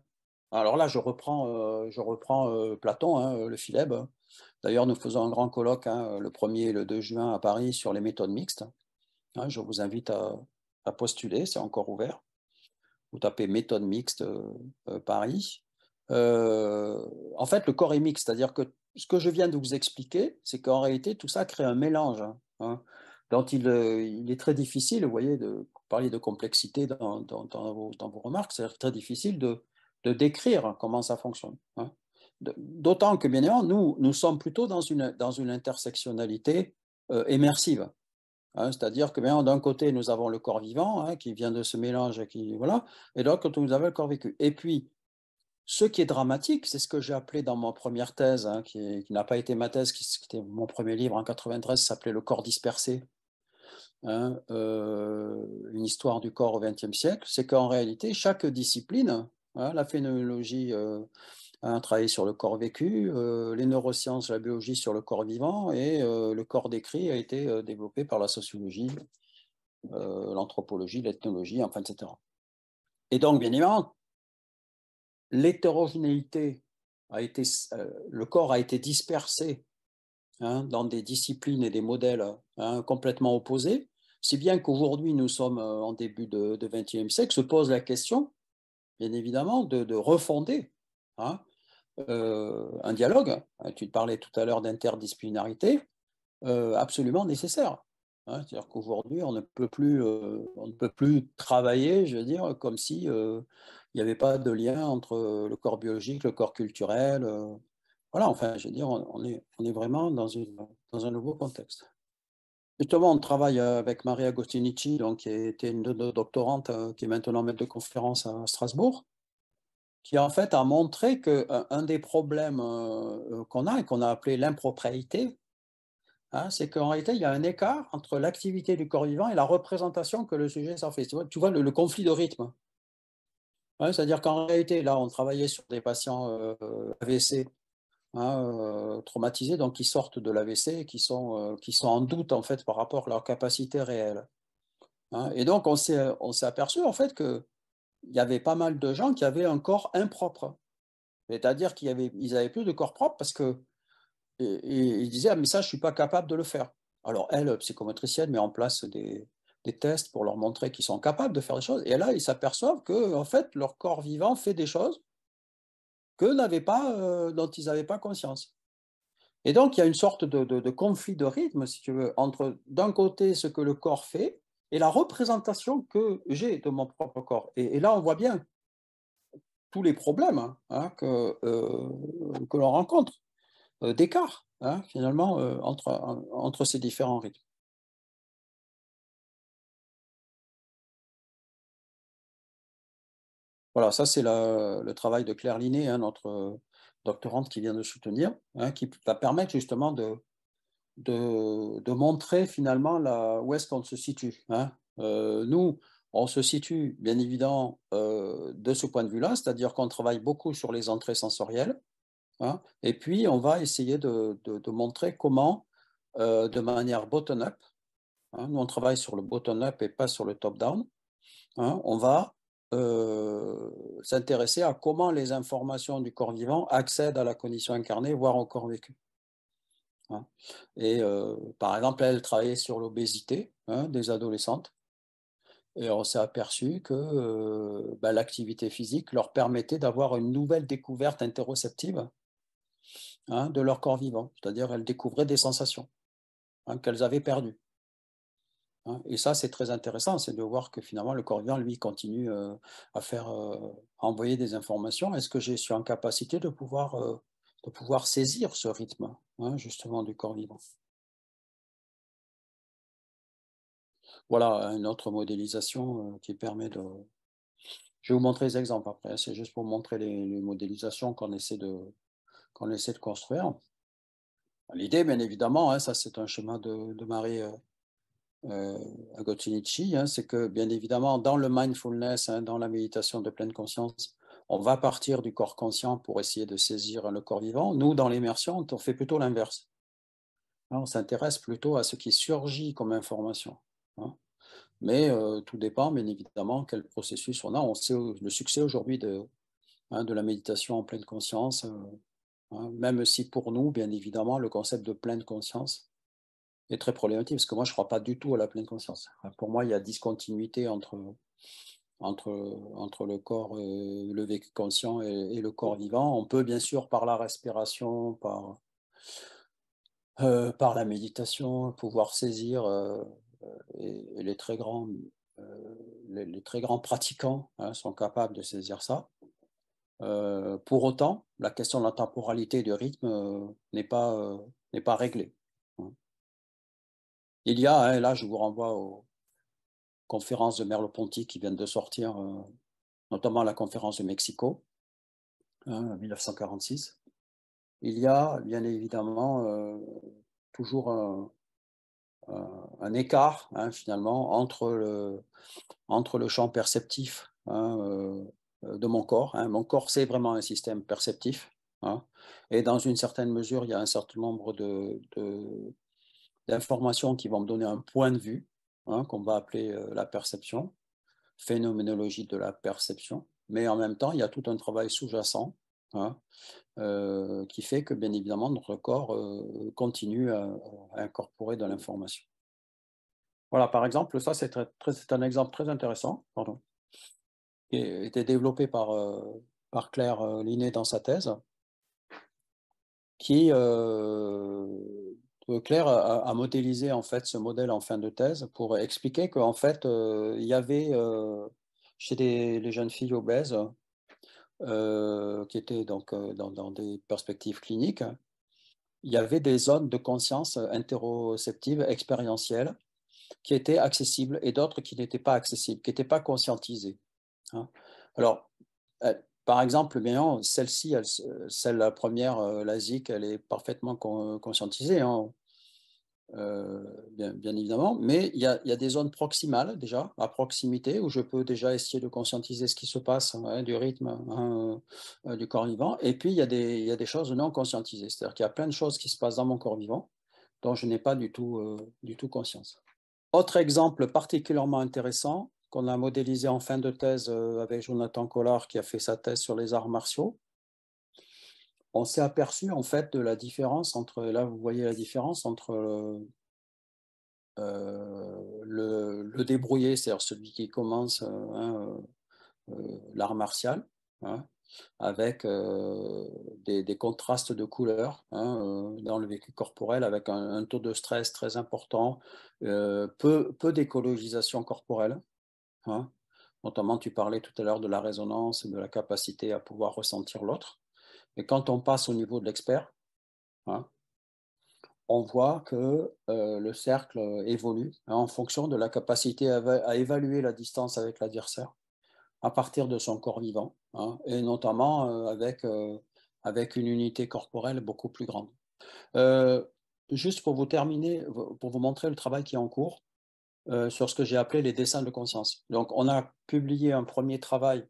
Alors là, je reprends, Platon, hein, le Phileb. D'ailleurs, nous faisons un grand colloque le 1er et le 2 juin à Paris sur les méthodes mixtes. je vous invite à postuler, c'est encore ouvert. Vous tapez méthode mixte Paris euh, en fait, le corps est mixte, c'est-à-dire que ce que je viens de vous expliquer, c'est qu'en réalité, tout ça crée un mélange. Hein, hein, dont euh, il, est très difficile, vous voyez, de, parler de complexité dans, dans, vos, remarques, c'est très difficile de, décrire comment ça fonctionne. Hein. D'autant que, bien évidemment, nous, nous sommes plutôt dans une, dans une intersectionnalité euh, immersive. C'est-à-dire que d'un côté, nous avons le corps vivant qui vient de ce mélange, qui, voilà, et donc l'autre, nous avons le corps vécu. Et puis, ce qui est dramatique, c'est ce que j'ai appelé dans ma première thèse, hein, qui, n'a pas été ma thèse, qui, était mon premier livre en 93, s'appelait Le corps dispersé. Hein, euh, une histoire du corps au XXe siècle, c'est qu'en réalité, chaque discipline, hein, la phénoménologie euh, a un sur le corps vécu, euh, les neurosciences, la biologie sur le corps vivant, et le corps décrit a été développé par la sociologie, l'anthropologie, l'ethnologie, enfin, etc. Et donc, bien évidemment, l'hétérogénéité a été, euh, le corps a été dispersé hein, dans des disciplines et des modèles hein, complètement opposés, si bien qu'aujourd'hui nous sommes euh, en début de, XXe siècle, se pose la question, bien évidemment, de, refonder hein, euh, un dialogue. Tu parlais tout à l'heure d'interdisciplinarité, absolument nécessaire. Hein, c'est-à-dire qu'aujourd'hui, on ne peut plus, euh, on ne peut plus travailler, je veux dire, comme si euh, il n'y avait pas de lien entre euh, le corps biologique, le corps culturel. voilà, enfin, je veux dire, on, est, vraiment dans, dans un nouveau contexte. Justement, on travaille avec Maria Agostinici, donc, qui était une doctorante, qui est maintenant maître de conférence à Strasbourg, qui en fait a montré qu'un un des problèmes qu'on a et qu'on a appelé l'impropriété, Hein, c'est qu'en réalité, il y a un écart entre l'activité du corps vivant et la représentation que le sujet s'en fait. Tu vois, le, conflit de rythme. Hein, c'est-à-dire qu'en réalité, là, on travaillait sur des patients euh, AVC hein, euh, traumatisés, donc qui sortent de l'AVC, qui, euh, qui sont en doute en fait par rapport à leur capacité réelle. et donc, on s'est aperçu en fait qu'il y avait pas mal de gens qui avaient un corps impropre. C'est-à-dire qu'ils n'avaient plus de corps propre parce que et, et, il disait, ah, mais ça, je ne suis pas capable de le faire. Alors, elle, psychomotricienne, met en place des, tests pour leur montrer qu'ils sont capables de faire des choses. Et là, ils s'aperçoivent que, en fait, leur corps vivant fait des choses que pas, euh, dont ils n'avaient pas conscience. Et donc, il y a une sorte de, conflit de rythme, si tu veux, entre d'un côté ce que le corps fait et la représentation que j'ai de mon propre corps. Et, là, on voit bien tous les problèmes hein, hein, que, euh, que l'on rencontre. Euh, d'écart, hein, finalement, euh, entre, ces différents rythmes. Voilà, ça c'est le travail de Claire Linné, hein, notre euh, doctorante qui vient de soutenir, hein, qui va permettre justement de, montrer finalement où est-ce qu'on se situe. nous, on se situe bien évidemment de ce point de vue-là, c'est-à-dire qu'on travaille beaucoup sur les entrées sensorielles, Hein. et puis, on va essayer de, montrer comment, euh, de manière bottom-up, hein. nous on travaille sur le bottom-up et pas sur le top-down, hein. on va euh, s'intéresser à comment les informations du corps vivant accèdent à la condition incarnée, voire au corps vécu. Et euh, par exemple, elle travaillait sur l'obésité des adolescentes. Et on s'est aperçu que bah, l'activité physique leur permettait d'avoir une nouvelle découverte interoceptive Hein, de leur corps vivant, c'est-à-dire elles découvraient des sensations hein, qu'elles avaient perdues. Hein. et ça, c'est très intéressant, c'est de voir que finalement le corps vivant, lui, continue euh, à faire euh, envoyer des informations. Est-ce que je suis en capacité de pouvoir, euh, de pouvoir saisir ce rythme, justement, du corps vivant Voilà une autre modélisation qui permet de, je vais vous montrer les exemples après. C'est juste pour montrer les modélisations qu'on essaie de, qu'on essaie de construire. L'idée, bien évidemment, hein, ça c'est un chemin de, Marie euh, euh hein, c'est que bien évidemment, dans le mindfulness, hein, dans la méditation de pleine conscience, on va partir du corps conscient pour essayer de saisir le corps vivant. Nous, dans l'immersion, on fait plutôt l'inverse. On s'intéresse plutôt à ce qui surgit comme information. Mais euh, tout dépend, bien évidemment, quel processus on a. On sait le succès aujourd'hui de, de la méditation en pleine conscience. Euh, Hein, même si pour nous, bien évidemment, le concept de pleine conscience est très problématique, parce que moi, je ne crois pas du tout à la pleine conscience. Pour moi, il y a discontinuité entre, le corps, le vécu conscient et, le corps vivant. On peut, bien sûr, par la respiration, par, euh, par la méditation, pouvoir saisir, euh, euh, et, les très grands, les, très grands pratiquants hein, sont capables de saisir ça. Euh, pour autant, la question de la temporalité et du rythme euh, n'est pas, euh, n'est pas, réglée. Hein. Il y a, et hein, là je vous renvoie aux conférences de Merleau-Ponty qui viennent de sortir, notamment la conférence de Mexico, hein, en 1946. Il y a bien évidemment toujours un, écart finalement entre le, entre le champ perceptif euh, de mon corps. Hein. Mon corps, c'est vraiment un système perceptif. Hein. Et dans une certaine mesure, il y a un certain nombre d'informations qui vont me donner un point de vue, hein, qu'on va appeler euh, la perception, phénoménologie de la perception. Mais en même temps, il y a tout un travail sous-jacent euh, qui fait que, bien évidemment, notre corps continue à, incorporer de l'information. Voilà, par exemple, ça, c'est un exemple très intéressant. Pardon qui était développé par, euh, par Claire euh, Linné dans sa thèse, qui euh, Claire a, modélisé en fait ce modèle en fin de thèse pour expliquer qu'en fait il y avait chez les jeunes filles obèses qui étaient donc dans, des perspectives cliniques, il y avait des zones de conscience interoceptive expérientielles qui étaient accessibles et d'autres qui n'étaient pas accessibles, qui n'étaient pas conscientisées. Hein. Alors, euh, par exemple, bien, celle-ci, celle la première, euh, la ZIC, elle est parfaitement conscientisée, hein. euh, bien, évidemment, mais il y, a, des zones proximales déjà, à proximité, où je peux déjà essayer de conscientiser ce qui se passe, hein, du rythme du corps vivant, et puis il y a des, choses non conscientisées, c'est-à-dire qu'il y a plein de choses qui se passent dans mon corps vivant dont je n'ai pas du tout, du tout conscience. Autre exemple particulièrement intéressant, qu'on a modélisé en fin de thèse euh, avec Jonathan Collard qui a fait sa thèse sur les arts martiaux. On s'est aperçu en fait de la différence entre, là vous voyez la différence entre euh, euh, le, débrouillé, c'est-à-dire celui qui commence hein, l'art martial, hein, avec des, contrastes de couleurs hein, dans le vécu corporel, avec un, taux de stress très important, peu d'écologisation corporelle, Hein. Notamment, tu parlais tout à l'heure de la résonance et de la capacité à pouvoir ressentir l'autre. Mais quand on passe au niveau de l'expert, hein, on voit que euh, le cercle évolue hein, en fonction de la capacité à, évaluer la distance avec l'adversaire à partir de son corps vivant, et notamment euh, avec, euh, avec une unité corporelle beaucoup plus grande. juste pour vous terminer, pour vous montrer le travail qui est en cours, euh, sur ce que j'ai appelé les dessins de conscience. Donc, on a publié un premier travail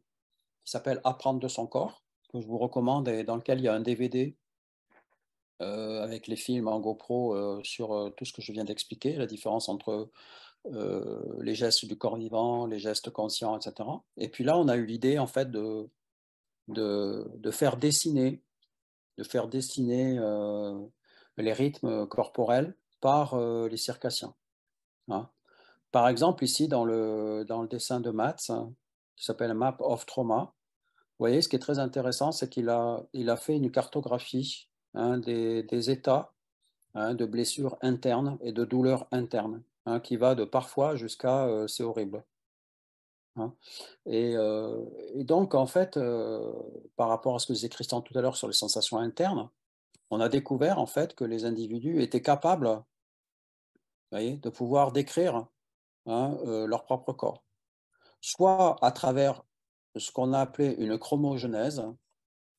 qui s'appelle Apprendre de son corps, que je vous recommande et dans lequel il y a un DVD euh, avec les films en GoPro euh, sur tout ce que je viens d'expliquer, la différence entre les gestes du corps vivant, les gestes conscients, etc. Et puis là, on a eu l'idée, en fait, de, de, faire dessiner, de faire dessiner les rythmes corporels par les circassiens. Hein. Par exemple, ici, dans le, dans le dessin de Mats, hein, qui s'appelle Map of Trauma, vous voyez, ce qui est très intéressant, c'est qu'il a, il a fait une cartographie hein, des, des, états hein, de blessures internes et de douleurs internes, qui va de parfois jusqu'à euh, c'est horrible. Euh, et, donc, en fait, euh, par rapport à ce que disait Christian tout à l'heure sur les sensations internes, on a découvert en fait que les individus étaient capables voyez, de pouvoir décrire Hein, euh, leur propre corps. Soit à travers ce qu'on a appelé une chromogenèse,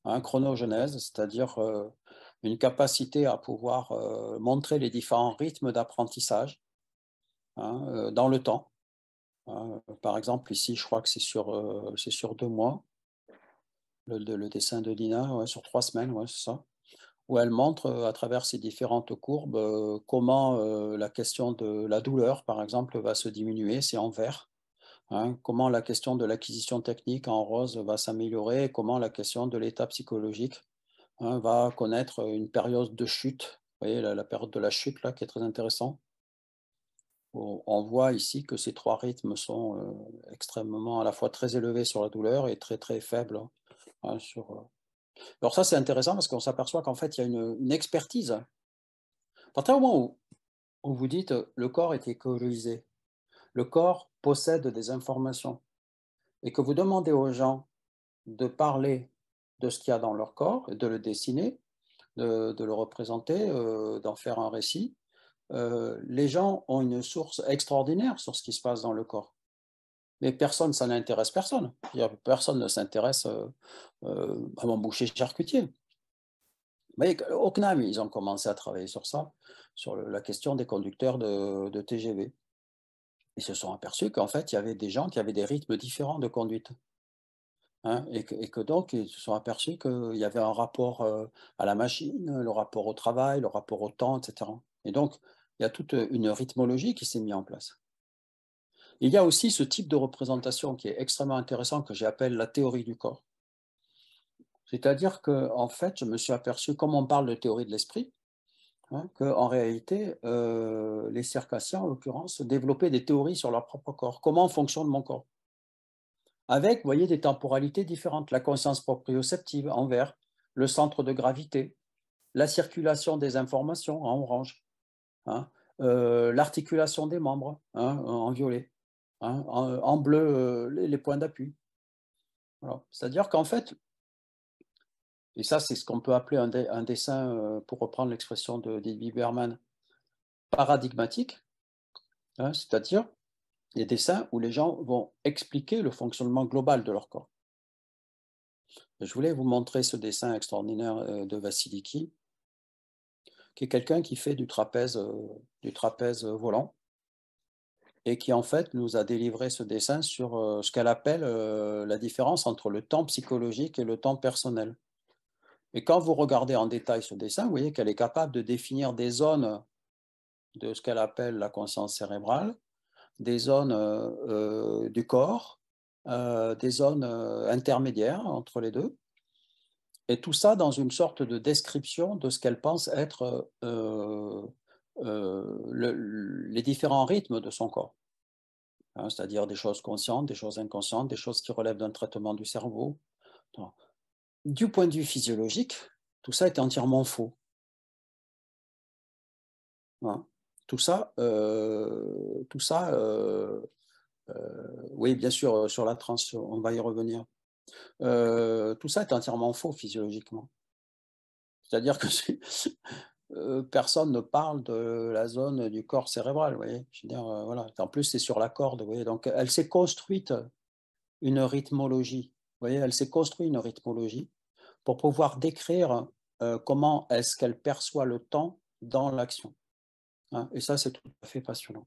hein, chronogenèse, c'est-à-dire euh, une capacité à pouvoir euh, montrer les différents rythmes d'apprentissage hein, dans le temps. par exemple, ici, je crois que c'est sur, sur deux mois, le, dessin de Dina, sur trois semaines, ouais, c'est ça où elle montre à travers ces différentes courbes comment la question de la douleur, par exemple, va se diminuer, c'est en vert. Hein, comment la question de l'acquisition technique en rose va s'améliorer comment la question de l'état psychologique hein, va connaître une période de chute. Vous voyez la, période de la chute là qui est très intéressante. On voit ici que ces trois rythmes sont extrêmement à la fois très élevés sur la douleur et très très faibles hein, sur, alors ça, c'est intéressant parce qu'on s'aperçoit qu'en fait, il y a une, expertise. À partir du moment où, vous dites le corps est écologisé, le corps possède des informations, et que vous demandez aux gens de parler de ce qu'il y a dans leur corps, et de le dessiner, de, le représenter, euh, d'en faire un récit, euh, les gens ont une source extraordinaire sur ce qui se passe dans le corps mais personne, ça n'intéresse personne. Personne ne s'intéresse euh, euh, à mon boucher charcutier. Vous au CNAM, ils ont commencé à travailler sur ça, sur la question des conducteurs de, TGV. Ils se sont aperçus qu'en fait, il y avait des gens qui avaient des rythmes différents de conduite. Hein, et, que, donc, ils se sont aperçus qu'il y avait un rapport euh, à la machine, le rapport au travail, le rapport au temps, etc. Et donc, il y a toute une rythmologie qui s'est mise en place il y a aussi ce type de représentation qui est extrêmement intéressant que j'appelle la théorie du corps. C'est-à-dire que, en fait, je me suis aperçu, comme on parle de théorie de l'esprit, hein, qu'en réalité, euh, les circassiens, en l'occurrence, développaient des théories sur leur propre corps. Comment fonctionne mon corps Avec, vous voyez, des temporalités différentes. La conscience proprioceptive en vert, le centre de gravité, la circulation des informations en orange, hein, euh, l'articulation des membres hein, en violet. Hein, en, bleu euh, les, points d'appui. C'est-à-dire qu'en fait, et ça c'est ce qu'on peut appeler un, dessin, euh, pour reprendre l'expression de David Berman, paradigmatique, hein, c'est-à-dire des dessins où les gens vont expliquer le fonctionnement global de leur corps. Je voulais vous montrer ce dessin extraordinaire euh, de Vassiliki, qui est quelqu'un qui fait du trapèze, du trapèze volant et qui en fait nous a délivré ce dessin sur euh, ce qu'elle appelle euh, la différence entre le temps psychologique et le temps personnel. Et quand vous regardez en détail ce dessin, vous voyez qu'elle est capable de définir des zones de ce qu'elle appelle la conscience cérébrale, des zones euh, du corps, des zones intermédiaires entre les deux, et tout ça dans une sorte de description de ce qu'elle pense être euh, les différents rythmes de son corps, hein, c'est-à-dire des choses conscientes, des choses inconscientes, des choses qui relèvent d'un traitement du cerveau. du point de vue physiologique, tout ça est entièrement faux. Hein, tout ça, euh, tout ça euh, oui, bien sûr, sur la trans, on va y revenir. tout ça est entièrement faux physiologiquement. C'est-à-dire que Euh, personne ne parle de la zone du corps cérébral. Euh, en plus, c'est sur la corde. Donc, elle s'est construite une rythmologie. voyez elle s'est construite une rythmologie pour pouvoir décrire euh, comment est-ce qu'elle perçoit le temps dans l'action. Hein. et ça, c'est tout à fait passionnant.